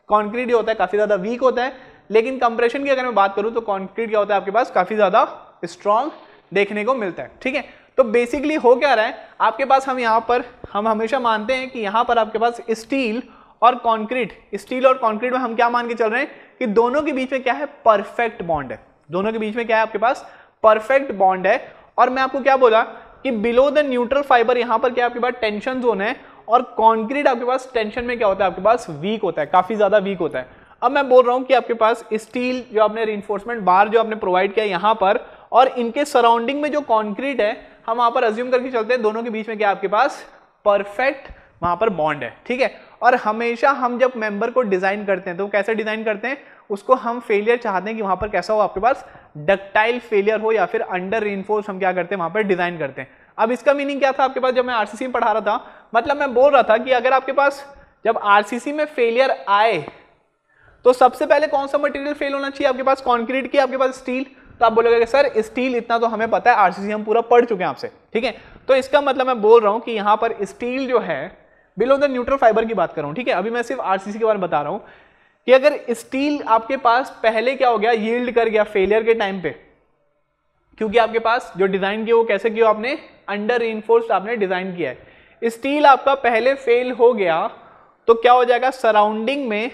कॉन्क्रीट होता है काफ़ी ज़्यादा वीक होता है लेकिन कंप्रेशन की अगर मैं बात करूँ तो कॉन्क्रीट क्या होता है आपके पास काफ़ी ज़्यादा स्ट्रॉन्ग देखने को मिलता है ठीक है तो बेसिकली हो क्या रहा है आपके पास हम यहाँ पर हम हमेशा मानते हैं कि यहाँ पर आपके पास स्टील और कॉन्क्रीट स्टील और कॉन्क्रीट में हम क्या मान के चल रहे हैं कि दोनों के बीच में क्या है परफेक्ट बॉन्ड है दोनों के बीच में क्या है आपके पास परफेक्ट बॉन्ड है और मैं आपको क्या बोला कि बिलो द न्यूट्रल फाइबर यहाँ पर क्या आपके पास टेंशन जोन है और कॉन्क्रीट आपके पास टेंशन में क्या होता है आपके पास वीक होता है काफी ज्यादा वीक होता है अब मैं बोल रहा हूँ कि आपके पास स्टील जो आपने रिन्फोर्समेंट बार जो आपने प्रोवाइड किया यहाँ पर और इनके सराउंडिंग में जो कॉन्क्रीट है हम वहां पर अज्यूम करके चलते हैं दोनों के बीच में क्या आपके पास परफेक्ट वहां पर बॉन्ड है ठीक है और हमेशा हम जब मेंबर को डिज़ाइन करते हैं तो कैसे डिज़ाइन करते हैं उसको हम फेलियर चाहते हैं कि वहाँ पर कैसा हो आपके पास डक्टाइल फेलियर हो या फिर अंडर रेनफोर्स हम क्या करते हैं वहाँ पर डिज़ाइन करते हैं अब इसका मीनिंग क्या था आपके पास जब मैं आर में पढ़ा रहा था मतलब मैं बोल रहा था कि अगर आपके पास जब आर में फेलियर आए तो सबसे पहले कौन सा मटेरियल फेल होना चाहिए आपके पास कॉन्क्रीट की आपके पास स्टील तो आप बोलोगे सर स्टील इतना तो हमें पता है आरसीसी हम पूरा पढ़ चुके हैं आपसे ठीक है तो इसका मतलब मैं बोल रहा हूँ कि यहाँ पर स्टील जो है बिलो द न्यूट्रल फाइबर की बात कर रहा हूँ ठीक है अभी मैं सिर्फ आरसीसी के बारे में बता रहा हूँ कि अगर स्टील आपके पास पहले क्या हो गया यील्ड कर गया फेलियर के टाइम पे क्योंकि आपके पास जो डिजाइन किया वो कैसे किया आपने अंडर इनफोर्स आपने डिजाइन किया है स्टील आपका पहले फेल हो गया तो क्या हो जाएगा सराउंडिंग में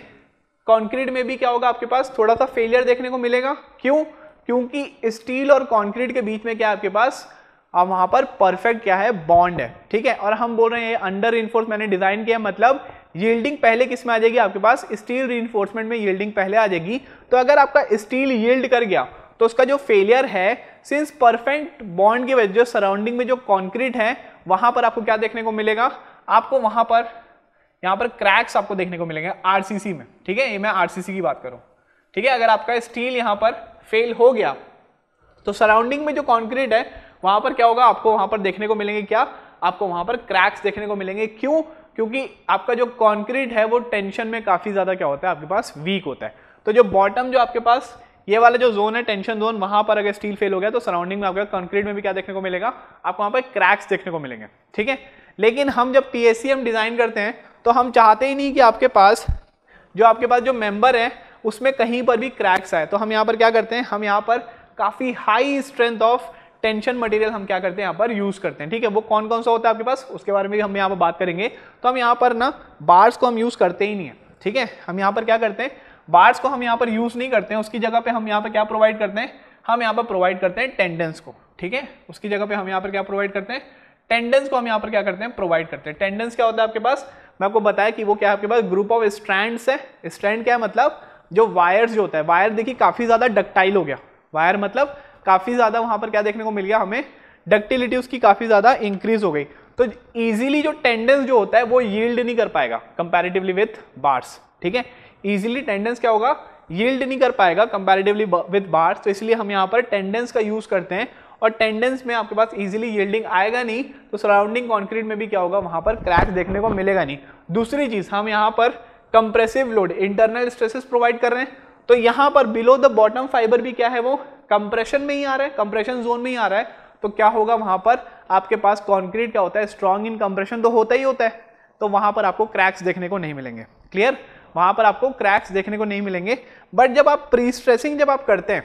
कॉन्क्रीट में भी क्या होगा आपके पास थोड़ा सा फेलियर देखने को मिलेगा क्यों क्योंकि स्टील और कॉन्क्रीट के बीच में क्या आपके पास अब वहां पर परफेक्ट क्या है बॉन्ड है ठीक है और हम बोल रहे हैं अंडर रिन्फोर्स मैंने डिजाइन किया मतलब यील्डिंग पहले किस में आ जाएगी आपके पास स्टील रिइंफोर्समेंट में यील्डिंग पहले आ जाएगी तो अगर आपका स्टील यील्ड कर गया तो उसका जो फेलियर है सिंस परफेक्ट बॉन्ड की वजह जो सराउंडिंग में जो कॉन्क्रीट है वहां पर आपको क्या देखने को मिलेगा आपको वहां पर यहां पर क्रैक्स आपको देखने को मिलेंगे आरसीसी में ठीक है ये मैं आरसीसी की बात करूं ठीक है अगर आपका स्टील यहां पर फेल हो गया तो सराउंडिंग में जो कॉन्क्रीट है वहां पर क्या होगा आपको वहां पर देखने को मिलेंगे क्या आपको वहां पर क्रैक्स देखने को मिलेंगे क्यों क्योंकि आपका जो कॉन्क्रीट है वो टेंशन में काफ़ी ज़्यादा क्या होता है आपके पास वीक होता है तो जो बॉटम जो आपके पास ये वाला जो जोन है टेंशन जोन वहां पर अगर स्टील फेल हो गया तो सराउंडिंग में आपका कंक्रीट में भी क्या देखने को मिलेगा आपको वहां पर क्रैक्स देखने को मिलेंगे ठीक है लेकिन हम जब पी डिजाइन करते हैं तो हम चाहते ही नहीं कि आपके पास जो आपके पास जो मेंबर है उसमें कहीं पर भी क्रैक्स आए तो हम यहाँ पर क्या करते हैं हम यहाँ पर काफ़ी high strength of tension material हम क्या करते हैं यहाँ पर यूज करते हैं ठीक है वो कौन कौन सा होता है आपके पास उसके बारे में भी हम यहाँ पर बात करेंगे तो हम यहाँ पर ना बार्स को हम यूज करते ही नहीं है ठीक है हम यहाँ पर क्या करते हैं बार्स को हम यहाँ पर यूज नहीं करते हैं उसकी जगह पर हम यहाँ पर क्या प्रोवाइड करते हैं हम यहाँ पर प्रोवाइड करते हैं टेंडेंस को ठीक है उसकी जगह पर हम यहाँ पर क्या प्रोवाइड करते हैं टेंडेंस को हम यहाँ पर क्या करते हैं प्रोवाइड करते हैं टेंडेंस क्या होता है आपके पास मैं आपको बताया कि वो क्या है आपके पास ग्रुप ऑफ स्ट्रैंड है स्ट्रैंड क्या है मतलब जो वायर्स जो होता है वायर देखिए काफी ज्यादा डक्टाइल हो गया वायर मतलब काफ़ी ज़्यादा वहाँ पर क्या देखने को मिल गया हमें डक्टिलिटी उसकी काफ़ी ज़्यादा इंक्रीज हो गई तो ईजिली जो टेंडेंस जो होता है वो यील्ड नहीं कर पाएगा कंपैरेटिवली विथ बार्स ठीक है ईजिली टेंडेंस क्या होगा यील्ड नहीं कर पाएगा कंपैरेटिवली विथ बार्स तो इसलिए हम यहाँ पर टेंडेंस का यूज़ करते हैं और टेंडेंस में आपके पास इजिली यील्डिंग आएगा नहीं तो सराउंडिंग कॉन्क्रीट में भी क्या होगा वहाँ पर क्रैक देखने को मिलेगा नहीं दूसरी चीज़ हम यहाँ पर compressive load internal stresses provide कर रहे हैं तो यहाँ पर बिलो द बॉटम फाइबर भी क्या है वो कंप्रेशन में ही आ रहा है कंप्रेशन जोन में ही आ रहा है तो क्या होगा वहां पर आपके पास कॉन्क्रीट क्या होता है स्ट्रॉन्ग इन कंप्रेशन तो होता ही होता है तो वहां पर आपको क्रैक्स देखने को नहीं मिलेंगे क्लियर वहां पर आपको क्रैक्स देखने को नहीं मिलेंगे बट जब आप प्री स्ट्रेसिंग जब आप करते हैं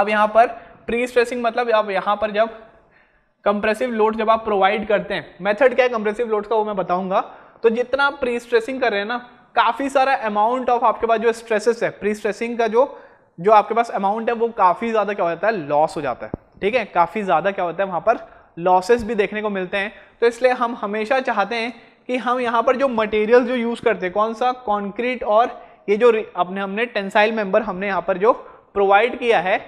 आप यहां पर प्री स्ट्रेसिंग मतलब आप यहां पर जब कंप्रेसिव लोड जब आप प्रोवाइड करते हैं मेथड क्या है कंप्रेसिव लोड का वो मैं बताऊंगा तो जितना आप प्री स्ट्रेसिंग कर रहे हैं ना काफ़ी सारा अमाउंट ऑफ आपके पास जो स्ट्रेसेस है प्री स्ट्रेसिंग का जो जो आपके पास अमाउंट है वो काफ़ी ज़्यादा क्या हो जाता है लॉस हो जाता है ठीक है काफ़ी ज़्यादा क्या होता है वहाँ पर लॉसेस भी देखने को मिलते हैं तो इसलिए हम हमेशा चाहते हैं कि हम यहाँ पर जो मटेरियल जो यूज़ करते हैं कौन सा कॉन्क्रीट और ये जो अपने हमने टेंसाइल मेंबर हमने यहाँ पर जो प्रोवाइड किया है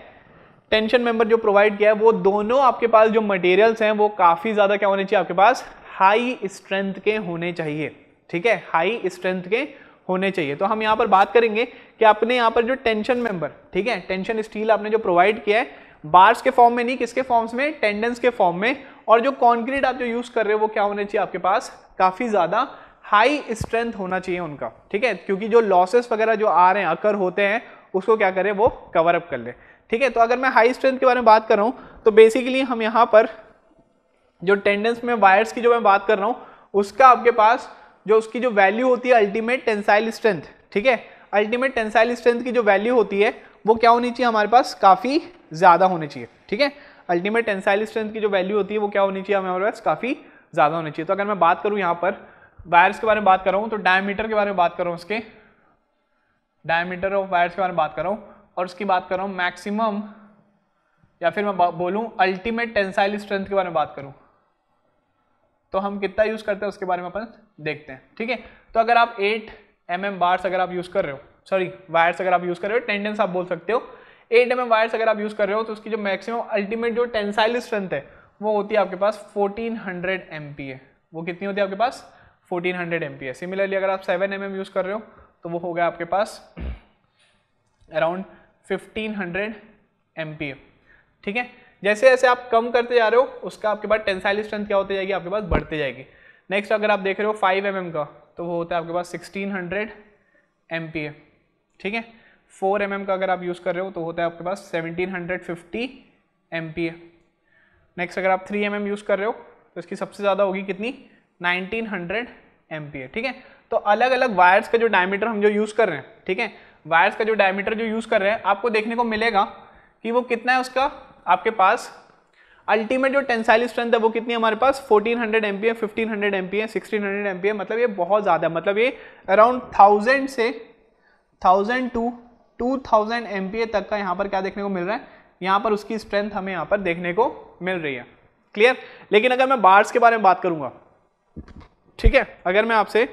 टेंशन मेंबर जो प्रोवाइड किया है वो दोनों आपके पास जो मटेरियल्स हैं वो काफ़ी ज़्यादा क्या होने चाहिए आपके पास हाई स्ट्रेंथ के होने चाहिए ठीक है हाई स्ट्रेंथ के होने चाहिए तो हम यहाँ पर बात करेंगे कि अपने यहाँ पर जो टेंशन मेंबर ठीक है टेंशन स्टील आपने जो प्रोवाइड किया है बार्स के फॉर्म में नहीं किसके फॉर्म्स में टेंडेंस के फॉर्म में और जो कॉन्क्रीट आप जो यूज़ कर रहे हो वो क्या होने चाहिए आपके पास काफ़ी ज़्यादा हाई स्ट्रेंथ होना चाहिए उनका ठीक है क्योंकि जो लॉसेस वगैरह जो आ रहे हैं अकर होते हैं उसको क्या करें वो कवर अप कर लें ठीक है तो अगर मैं हाई स्ट्रेंथ के बारे में बात कर रहा हूँ तो बेसिकली हम यहाँ पर जो टेंडेंस में वायर्स की जो मैं बात कर रहा हूँ उसका आपके पास जो उसकी जो वैल्यू होती है अल्टीमेट टेंसाइल स्ट्रेंथ ठीक है अल्टीमेट टेंसाइल स्ट्रेंथ की जो वैल्यू होती है वो क्या होनी चाहिए हमारे पास काफ़ी ज़्यादा होनी चाहिए ठीक है अल्टीमेट टेंसाइल स्ट्रेंथ की जो वैल्यू होती है वो क्या होनी चाहिए हमारे पास काफ़ी ज़्यादा होनी चाहिए तो अगर मैं बात करूँ यहाँ पर वायर्स के बारे में बात कर रहा हूँ तो डायमीटर के बारे में बात कर रहा हूँ उसके डायमीटर ऑफ वायर्स के बारे में बात कर रहा हूँ और उसकी बात कर रहा हूँ मैक्सिमम या फिर मैं बोलूँ अल्टीमेट टेंसाइल स्ट्रेंथ के बारे में बात करूँ तो हम कितना यूज़ करते हैं उसके बारे में अपन देखते हैं ठीक है तो अगर आप एट एम एम बार्स अगर आप यूज़ कर रहे हो सॉरी वायर्स अगर आप यूज़ कर रहे हो टेंडेंस आप बोल सकते हो एट एम एम वायर्स अगर आप यूज़ कर रहे हो तो उसकी जो मैक्सिमम अल्टीमेट जो टेंसाइल स्ट्रेंथ है वो होती है आपके पास फोर्टीन हंड्रेड एम पी है वो कितनी होती है आपके पास फोर्टीन हंड्रेड एम पी है सिमिलरली अगर आप सेवन एम एम यूज़ कर रहे हो तो वो हो गया आपके पास around fifteen hundred M P है ठीक है जैसे जैसे आप कम करते जा रहे हो उसका आपके पास टेंसाइल स्ट्रेंथ क्या होती जाएगी आपके पास बढ़ती जाएगी नेक्स्ट अगर आप देख रहे हो फाइव एम mm का तो वो होता है आपके पास sixteen hundred M P A ठीक है फोर एम mm का अगर आप यूज़ कर रहे हो तो होता है आपके पास seventeen hundred fifty M P A next अगर आप थ्री एम यूज़ कर रहे हो तो इसकी सबसे ज़्यादा होगी कितनी नाइनटीन हंड्रेड एम पी ठीक है तो अलग अलग वायर्स का जो डायमीटर हम जो यूज़ कर रहे हैं ठीक है वायर्स का जो डायमीटर जो यूज़ कर रहे हैं आपको देखने को मिलेगा कि वो कितना है उसका आपके पास अल्टीमेट जो टेंसाइल स्ट्रेंथ है वो कितनी है हमारे पास 1400 हंड्रेड एम पी है फिफ्टीन हंड्रेड एम पी है सिक्सटीन हंड्रेड एम पी है मतलब ये बहुत ज़्यादा है मतलब ये अराउंड थाउजेंड से thousand two two thousand M P A तक का यहाँ पर क्या देखने को मिल रहा है यहाँ पर उसकी स्ट्रेंथ हमें यहाँ पर देखने को मिल रही है क्लियर लेकिन अगर मैं बार्स के बारे में बात करूँगा ठीक है अगर मैं आपसे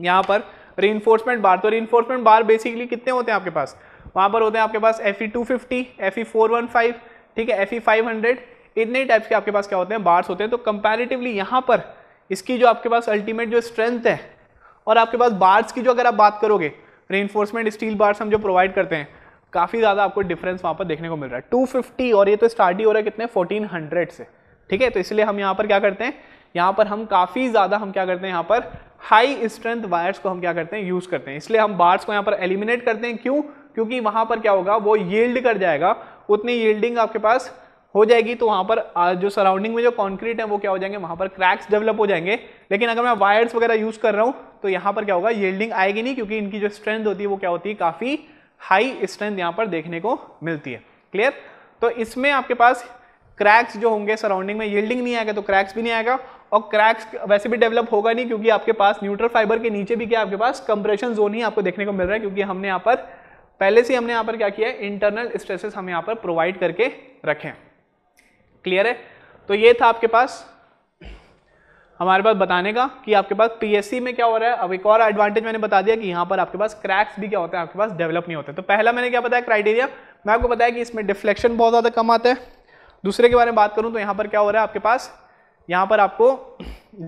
यहाँ पर री बार तो री इन्फोर्समेंट बार बेसिकली कितने होते हैं आपके पास वहाँ पर होते हैं आपके पास F E two fifty F E four one five ठीक है एफ ई फाइव हंड्रेड इतने टाइप्स के आपके पास क्या होते हैं बार्स होते हैं तो कंपेरेटिवली यहाँ पर इसकी जो आपके पास अल्टीमेट जो स्ट्रेंथ है और आपके पास बार्स की जो अगर आप बात करोगे रेनफोर्समेंट स्टील बार्स हम जो प्रोवाइड करते हैं काफ़ी ज़्यादा आपको डिफरेंस वहाँ पर देखने को मिल रहा है टू फिफ्टी और ये तो स्टार्ट ही हो रहा है कितने फोर्टीन हंड्रेड से ठीक है तो इसलिए हम यहाँ पर क्या करते हैं यहाँ पर हम काफ़ी ज़्यादा हम क्या करते हैं यहाँ पर हाई स्ट्रेंथ वायर्स को हम क्या करते हैं यूज़ करते हैं इसलिए हम बार्स को यहाँ पर एलिमिनेट करते हैं क्यों क्योंकि वहां पर क्या होगा वो यील्ड कर जाएगा उतनी यील्डिंग आपके पास हो जाएगी तो वहां पर जो सराउंडिंग में जो कॉन्क्रीट है वो क्या हो जाएंगे वहां पर क्रैक्स डेवलप हो जाएंगे लेकिन अगर मैं वायर्स वगैरह यूज़ कर रहा हूँ तो यहाँ पर क्या होगा येल्डिंग आएगी नहीं क्योंकि इनकी जो स्ट्रेंथ होती है वो क्या होती है काफ़ी हाई स्ट्रेंथ यहाँ पर देखने को मिलती है क्लियर तो इसमें आपके पास क्रैक्स जो होंगे सराउंडिंग में येल्डिंग नहीं आएगा तो क्रैक्स भी नहीं आएगा और क्रैक्स वैसे भी डेवलप होगा नहीं क्योंकि आपके पास न्यूट्रल फाइबर के नीचे भी क्या आपके पास कंप्रेशन जोन ही आपको देखने को मिल रहा है क्योंकि हमने यहाँ पर पहले से हमने यहाँ पर क्या किया है इंटरनल स्ट्रेसेस हम यहाँ पर प्रोवाइड करके रखे हैं क्लियर है तो ये था आपके पास हमारे पास बताने का कि आपके पास पीएससी में क्या हो रहा है अब एक और एडवांटेज मैंने बता दिया कि यहाँ पर आपके पास क्रैक्स भी क्या होते हैं आपके पास डेवलप नहीं होते तो पहला मैंने क्या बताया क्राइटेरिया मैं आपको बताया कि इसमें डिफ्लेक्शन बहुत ज़्यादा कम आता है दूसरे के बारे में बात करूँ तो यहाँ पर क्या हो रहा है आपके पास यहाँ पर आपको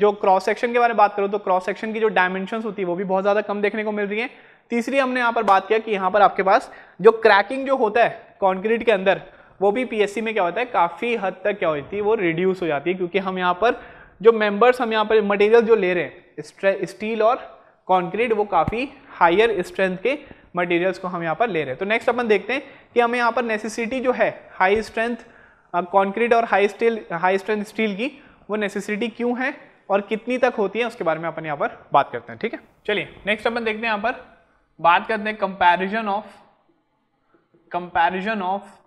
जो क्रॉस सेक्शन के बारे में बात करूँ तो क्रॉस सेक्शन की जो डायमेंशन होती है वो भी बहुत ज़्यादा कम देखने को मिल रही है तीसरी हमने यहाँ पर बात किया कि यहाँ पर आपके पास जो क्रैकिंग जो होता है कॉन्क्रीट के अंदर वो भी पी में क्या होता है काफ़ी हद तक क्या होती है वो रिड्यूस हो जाती है क्योंकि हम यहाँ पर जो मेम्बर्स हम यहाँ पर मटेरियल जो ले रहे हैं स्टील और कॉन्क्रीट वो काफ़ी हायर स्ट्रेंथ के मटेरियल्स को हम यहाँ पर ले रहे हैं तो नेक्स्ट अपन देखते हैं कि हमें यहाँ पर नेसेसिटी जो है हाई स्ट्रेंथ कॉन्क्रीट और high steel high strength steel की वो नेसेसिटी क्यों है और कितनी तक होती है उसके बारे में अपन यहाँ पर बात करते हैं ठीक है चलिए नेक्स्ट अपन देखते हैं यहाँ पर बात करते हैं comparison of comparison of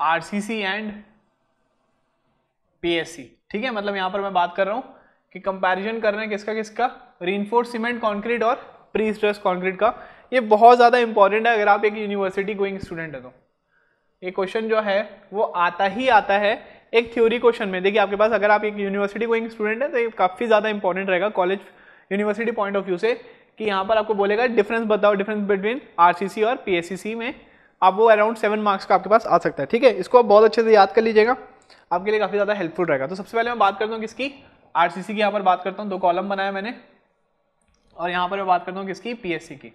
RCC and PSC ठीक है मतलब यहां पर मैं बात कर रहा हूं कि कंपैरिजन कर रहे हैं किसका किसका रीनफोर्स सीमेंट कॉन्क्रीट और प्री स्ट्रेस कॉन्क्रीट का ये बहुत ज़्यादा इंपॉर्टेंट है अगर आप एक यूनिवर्सिटी गोइंग स्टूडेंट है तो ये क्वेश्चन जो है वो आता ही आता है एक थ्योरी क्वेश्चन में देखिए आपके पास अगर आप एक यूनिवर्सिटी गोइंग स्टूडेंट है तो ये काफ़ी ज़्यादा इंपॉर्टेंट रहेगा college university point of view से कि यहाँ पर आपको बोलेगा डिफरेंस बताओ डिफरेंस बिटवीन आरसीसी और पीएससीसी में आप वो अराउंड सेवन मार्क्स का आपके पास आ सकता है ठीक है इसको आप बहुत अच्छे से याद कर लीजिएगा आपके लिए काफ़ी ज़्यादा हेल्पफुल रहेगा तो सबसे पहले मैं बात करता हूँ किसकी आर की यहाँ पर बात करता हूँ दो कॉलम बनाया मैंने और यहाँ पर मैं बात करता हूँ किसकी पी की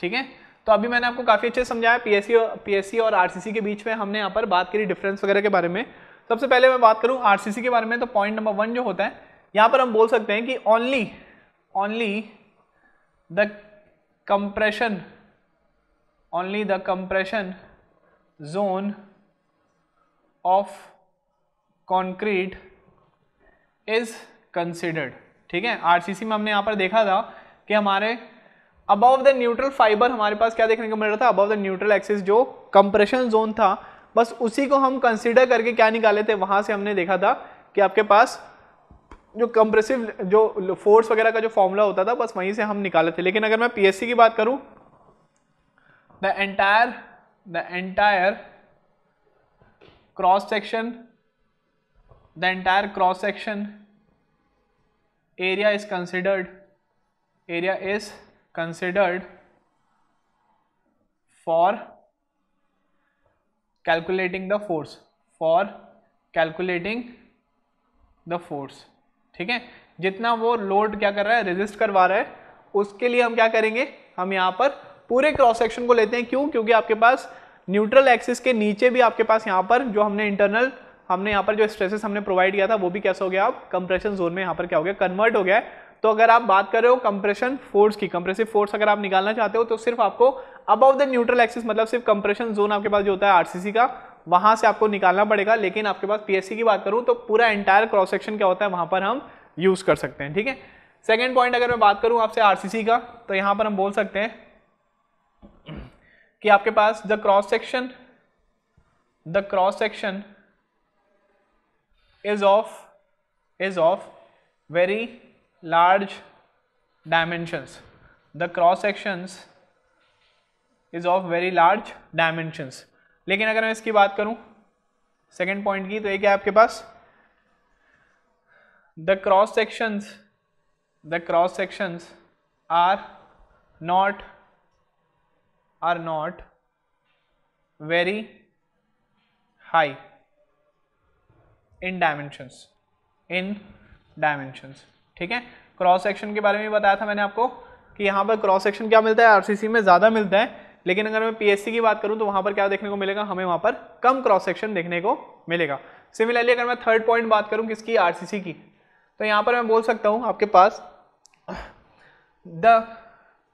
ठीक है तो अभी मैंने आपको काफ़ी अच्छे से समझाया एस सी और आरसीसी के बीच में हमने यहाँ पर बात करी डिफरेंस वगैरह के बारे में सबसे पहले मैं बात करूँ आरसीसी के बारे में तो पॉइंट नंबर वन जो होता है यहाँ पर हम बोल सकते हैं कि only only the compression only the compression zone of concrete is considered ठीक है आरसीसी में हमने यहाँ पर देखा था कि हमारे अबव द न्यूट्रल फाइबर हमारे पास क्या देखने को मिल रहा था अबव द न्यूट्रल एक्सिस जो कंप्रेशन जोन था बस उसी को हम कंसिडर करके क्या निकाले थे वहाँ से हमने देखा था कि आपके पास जो कंप्रेसिव जो फोर्स वगैरह का जो फॉर्मूला होता था बस वहीं से हम निकाले थे लेकिन अगर मैं पीएससी की बात करूं the entire the entire cross section the entire cross section area is considered area is considered for calculating the force for calculating the force ठीक है जितना वो लोड क्या कर रहा है रेजिस्ट करवा रहा है उसके लिए हम क्या करेंगे हम यहाँ पर पूरे क्रॉस सेक्शन को लेते हैं क्यों क्योंकि आपके पास न्यूट्रल एक्सिस के नीचे भी आपके पास यहाँ पर जो हमने इंटरनल हमने यहाँ पर जो स्ट्रेसेस हमने प्रोवाइड किया था वो भी कैसा हो गया आप कंप्रेशन जोन में यहाँ पर क्या हो गया कन्वर्ट हो गया है तो अगर आप बात कर रहे हो कंप्रेशन फोर्स की कंप्रेसिव फोर्स अगर आप निकालना चाहते हो तो सिर्फ आपको अबव द न्यूट्रल एक्सिस मतलब सिर्फ कंप्रेशन जोन आपके पास जो होता है आरसीसी का वहां से आपको निकालना पड़ेगा लेकिन आपके पास पीएससी की बात करूं तो पूरा एंटायर क्रॉस सेक्शन क्या होता है वहां पर हम यूज़ कर सकते हैं ठीक है सेकेंड पॉइंट अगर मैं बात करूं आपसे आरसीसी का तो यहां पर हम बोल सकते हैं कि आपके पास the cross section the cross section is of is of very large dimensions the cross sections is of very large dimensions लेकिन अगर मैं इसकी बात करूं सेकेंड पॉइंट की तो ये क्या है आपके पास the cross sections the cross sections are not are not very high in dimensions in dimensions ठीक है क्रॉस सेक्शन के बारे में बताया था मैंने आपको कि यहाँ पर क्रॉस सेक्शन क्या मिलता है आरसीसी में ज़्यादा मिलता है लेकिन अगर मैं पीएससी की बात करूं तो वहां पर क्या देखने को मिलेगा हमें वहां पर कम क्रॉस सेक्शन देखने को मिलेगा सिमिलरली अगर मैं थर्ड पॉइंट बात करूं किसकी आरसीसी की तो यहां पर मैं बोल सकता हूं आपके पास the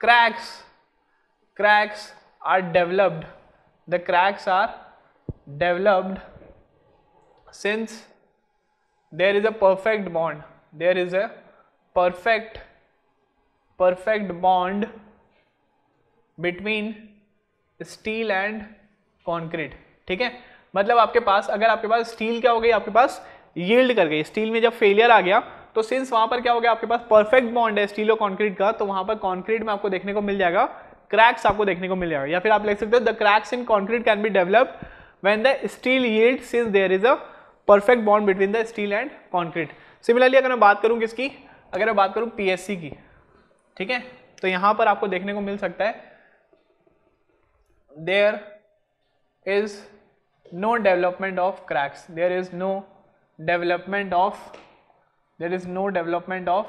cracks cracks are developed the cracks are developed since there is a perfect bond there is a perfect perfect bond between steel and concrete ठीक है मतलब आपके पास अगर आपके पास स्टील क्या हो गई आपके पास यील्ड कर गई स्टील में जब फेलियर आ गया तो सिंस वहां पर क्या हो गया आपके पास परफेक्ट बॉन्ड है स्टील और कॉन्क्रीट का तो वहां पर कॉन्क्रीट में आपको देखने को मिल जाएगा क्रैक्स आपको देखने को मिल जाएगा या फिर आप लिख सकते हो the cracks in concrete can be develop when the steel yield since there is a perfect bond between the steel and concrete similarly अगर मैं बात करूँ किसकी अगर मैं बात करूँ सी की ठीक है तो यहाँ पर आपको देखने को मिल सकता है there is no development of cracks there is no development of there is no development of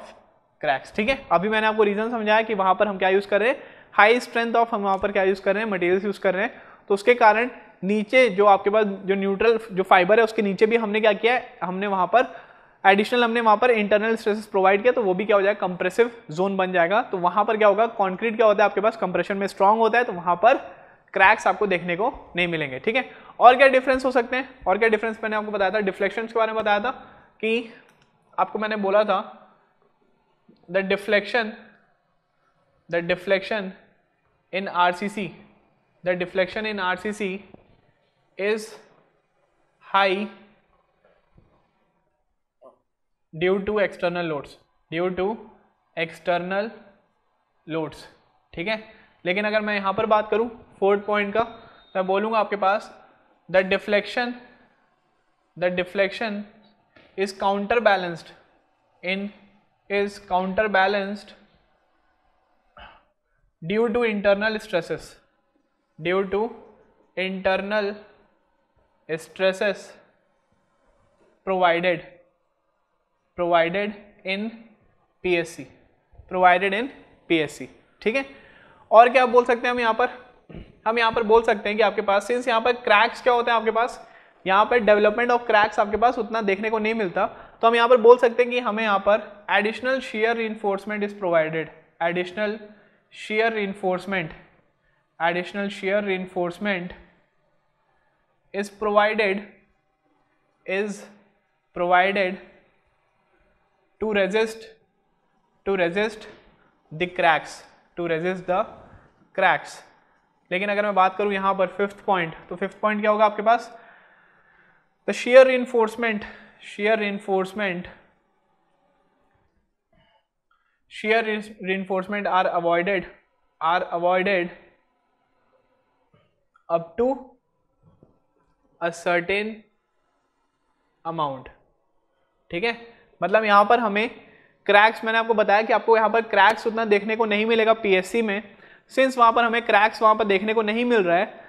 cracks ठीक है अभी मैंने आपको रीजन समझाया कि वहां पर हम क्या यूज कर रहे हैं हाई स्ट्रेंथ ऑफ हम वहां पर क्या यूज कर रहे हैं मटेरियल्स यूज कर रहे हैं तो उसके कारण नीचे जो आपके पास जो न्यूट्रल जो फाइबर है उसके नीचे भी हमने क्या किया है हमने वहां पर एडिशनल हमने वहाँ पर इंटरनल स्ट्रेसेस प्रोवाइड किया तो वो भी क्या हो जाएगा कंप्रेसिव जोन बन जाएगा तो वहां पर क्या होगा कॉन्क्रीट क्या होता है आपके पास कंप्रेशन में स्ट्रांग होता है तो वहां पर क्रैक्स आपको देखने को नहीं मिलेंगे ठीक है और क्या डिफरेंस हो सकते हैं और क्या डिफरेंस मैंने आपको बताया था डिफ्लेक्शन के बारे में बताया था कि आपको मैंने बोला था the deflection the deflection in C the deflection in C is high due to external loads due to external loads ठीक है लेकिन अगर मैं यहाँ पर बात करूँ फोर्थ पॉइंट का मैं बोलूँगा आपके पास the deflection the deflection is counter balanced in is counter balanced due to internal stresses due to internal stresses provided provided in P S C provided in P S C ठीक है और क्या बोल सकते हैं हम यहाँ पर हम यहाँ पर बोल सकते हैं कि आपके पास सिंस यहाँ पर क्रैक्स क्या होते हैं आपके पास यहाँ पर डेवलपमेंट ऑफ क्रैक्स आपके पास उतना देखने को नहीं मिलता तो हम यहाँ पर बोल सकते हैं कि हमें यहाँ पर additional shear reinforcement is provided additional shear reinforcement additional shear reinforcement is provided is provided to resist to resist the cracks to resist the cracks लेकिन अगर मैं बात करूं यहां पर फिफ्थ पॉइंट तो फिफ्थ पॉइंट क्या होगा आपके पास the shear reinforcement shear reinforcement shear reinforcement are avoided are avoided up to a certain amount ठीक है मतलब यहां पर हमें क्रैक्स मैंने आपको बताया कि आपको यहां पर क्रैक्स उतना देखने को नहीं मिलेगा पीएससी में सिंस वहाँ पर हमें क्रैक्स वहाँ पर देखने को नहीं मिल रहा है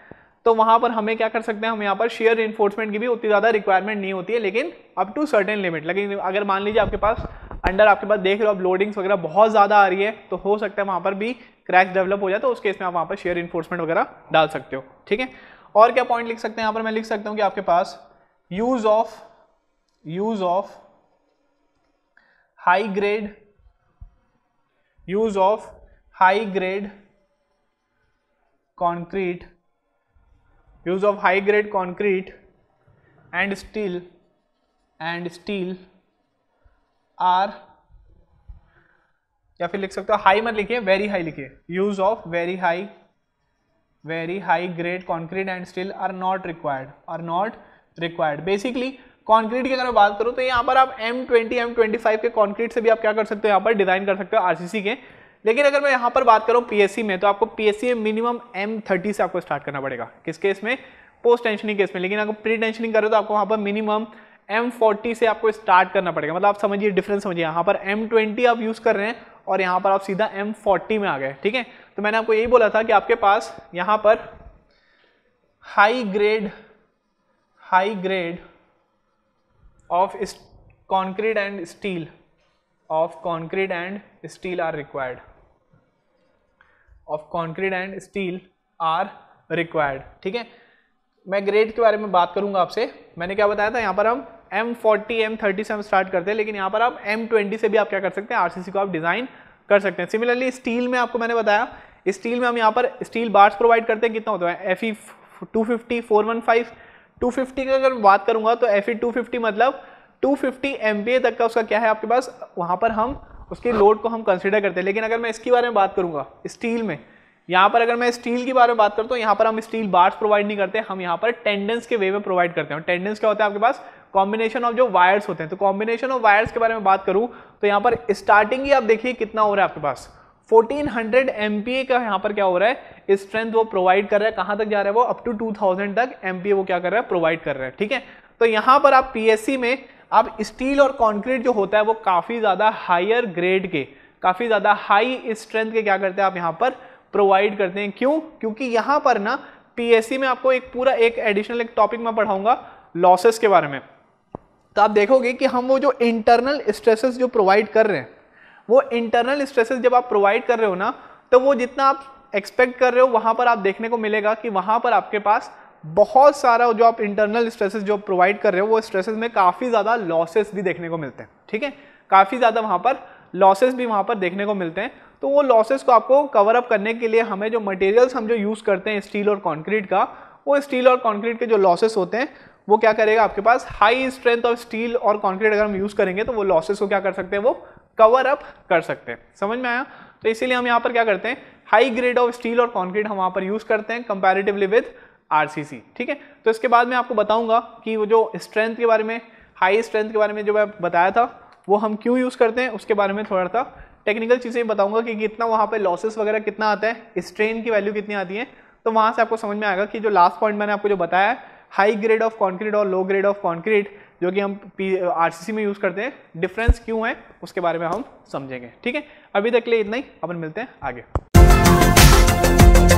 तो वहाँ पर हमें क्या कर सकते हैं हम यहाँ पर शेयर इन्फोर्समेंट की भी उतनी ज़्यादा रिक्वायरमेंट नहीं होती है लेकिन अप टू सर्टेन लिमिट लेकिन अगर मान लीजिए आपके पास अंडर आपके पास देख रहे हो आप लोडिंग्स वगैरह बहुत ज़्यादा आ रही है तो हो सकता है वहाँ पर भी क्रैक्स डेवलप हो जाए तो उस केस में आप वहाँ पर शेयर इन्फोर्समेंट वगैरह डाल सकते हो ठीक है और क्या पॉइंट लिख सकते हैं यहाँ पर मैं लिख सकता हूँ कि आपके पास use of use of high grade use of high grade concrete use of high grade concrete and steel and steel are या फिर लिख सकते हो हाई मत लिखिए वेरी हाई लिखिए use of very high very high grade concrete and steel are not required are not required basically concrete की अगर मैं बात करूं तो यहां पर आप M20, M25 के कॉन्क्रीट से भी आप क्या कर सकते हो यहां पर डिजाइन कर सकते हो आरसीसी के लेकिन अगर मैं यहाँ पर बात करूँ पीएससी में तो आपको पीएससी में मिनिमम एम थर्टी से आपको स्टार्ट करना पड़ेगा किस केस में पोस्ट टेंशनिंग केस में लेकिन अगर प्री टेंशनिंग करो तो आपको वहाँ पर मिनिमम एम फोर्टी से आपको स्टार्ट करना पड़ेगा मतलब आप समझिए डिफरेंस समझिए यहाँ पर एम ट्वेंटी आप यूज़ कर रहे हैं और यहाँ पर आप सीधा एम फोर्टी में आ गए ठीक है तो मैंने आपको यही बोला था कि आपके पास यहाँ पर high grade high grade of concrete and steel of concrete and steel are required of concrete and steel are required ठीक है मैं ग्रेड के बारे में बात करूंगा आपसे मैंने क्या बताया था यहाँ पर हम M40, M30 से हम स्टार्ट करते हैं लेकिन यहाँ पर आप M20 से भी आप क्या कर सकते हैं सी को आप डिज़ाइन कर सकते हैं सिमिलरली स्टील में आपको मैंने बताया स्टील में हम यहाँ पर स्टील बार्स प्रोवाइड करते हैं कितना होता है F E two fifty four one five two fifty का अगर बात करूँगा तो एफ ई टू फिफ्टी मतलब two fifty M P A तक का उसका क्या है आपके पास वहाँ पर हम उसके लोड को हम कंसिडर करते हैं लेकिन अगर मैं इसके बारे में बात करूँगा स्टील में यहाँ पर अगर मैं स्टील के बारे में बात करता तो हूँ यहाँ पर हम स्टील बार्स प्रोवाइड नहीं करते हम यहाँ पर टेंडेंस के वे में प्रोवाइड करते हैं टेंडेंस क्या होता है आपके पास कॉम्बिनेशन ऑफ जो वायर्स होते हैं तो कॉम्बिनेशन ऑफ वायर्स के बारे में बात करूँ तो यहाँ पर स्टार्टिंग ही आप देखिए कितना हो रहा है आपके पास 1400 हंड्रेड का यहाँ पर क्या हो रहा है स्ट्रेंथ वो प्रोवाइड कर रहा है कहाँ तक जा रहा है वो अप टू 2000 तक एम वो क्या कर रहा है प्रोवाइड कर रहा है ठीक है तो यहाँ पर आप पी में अब स्टील और कंक्रीट जो होता है वो काफ़ी ज़्यादा हायर ग्रेड के काफ़ी ज़्यादा हाई स्ट्रेंथ के क्या करते हैं आप यहाँ पर प्रोवाइड करते हैं क्यों क्योंकि यहाँ पर ना पी में आपको एक पूरा एक एडिशनल एक टॉपिक मैं पढ़ाऊंगा लॉसेस के बारे में तो आप देखोगे कि हम वो जो इंटरनल स्ट्रेसेस जो प्रोवाइड कर रहे हैं वो इंटरनल स्ट्रेसेस जब आप प्रोवाइड कर रहे हो ना तो वो जितना आप एक्सपेक्ट कर रहे हो वहाँ पर आप देखने को मिलेगा कि वहाँ पर आपके पास बहुत सारा जो आप इंटरनल स्ट्रेसेस जो प्रोवाइड कर रहे हो वो स्ट्रेसेस में काफ़ी ज़्यादा लॉसेस भी देखने को मिलते हैं ठीक है काफ़ी ज़्यादा वहाँ पर लॉसेस भी वहाँ पर देखने को मिलते हैं तो वो लॉसेस को आपको कवर अप करने के लिए हमें जो मटेरियल्स हम जो यूज़ करते हैं स्टील और कॉन्क्रीट का वो स्टील और कॉन्क्रीट के जो लॉसेस होते हैं वो क्या करेगा आपके पास हाई स्ट्रेंथ ऑफ स्टील और कॉन्क्रीट अगर हम यूज़ करेंगे तो वो लॉसेस को क्या कर सकते हैं वो कवर अप कर सकते हैं समझ में आया तो इसीलिए हम यहाँ पर क्या करते हैं हाई ग्रेड ऑफ स्टील और कॉन्क्रीट हम वहाँ पर यूज़ करते हैं कंपेरेटिवली विथ आरसीसी ठीक है तो इसके बाद मैं आपको बताऊंगा कि वो जो स्ट्रेंथ के बारे में हाई स्ट्रेंथ के बारे में जो मैं बताया था वो हम क्यों यूज़ करते हैं उसके बारे में थोड़ा सा टेक्निकल चीज़ें बताऊंगा कि कितना वहाँ पे लॉसेस वगैरह कितना आता है स्ट्रेन की वैल्यू कितनी आती है तो वहाँ से आपको समझ में आएगा कि जो लास्ट पॉइंट मैंने आपको जो बताया है हाई ग्रेड ऑफ कॉन्क्रीट और लो ग्रेड ऑफ कॉन्क्रीट जो कि हम पी आरसीसी में यूज़ करते हैं डिफरेंस क्यों है उसके बारे में हम समझेंगे ठीक है अभी तक के लिए इतना ही अपन मिलते हैं आगे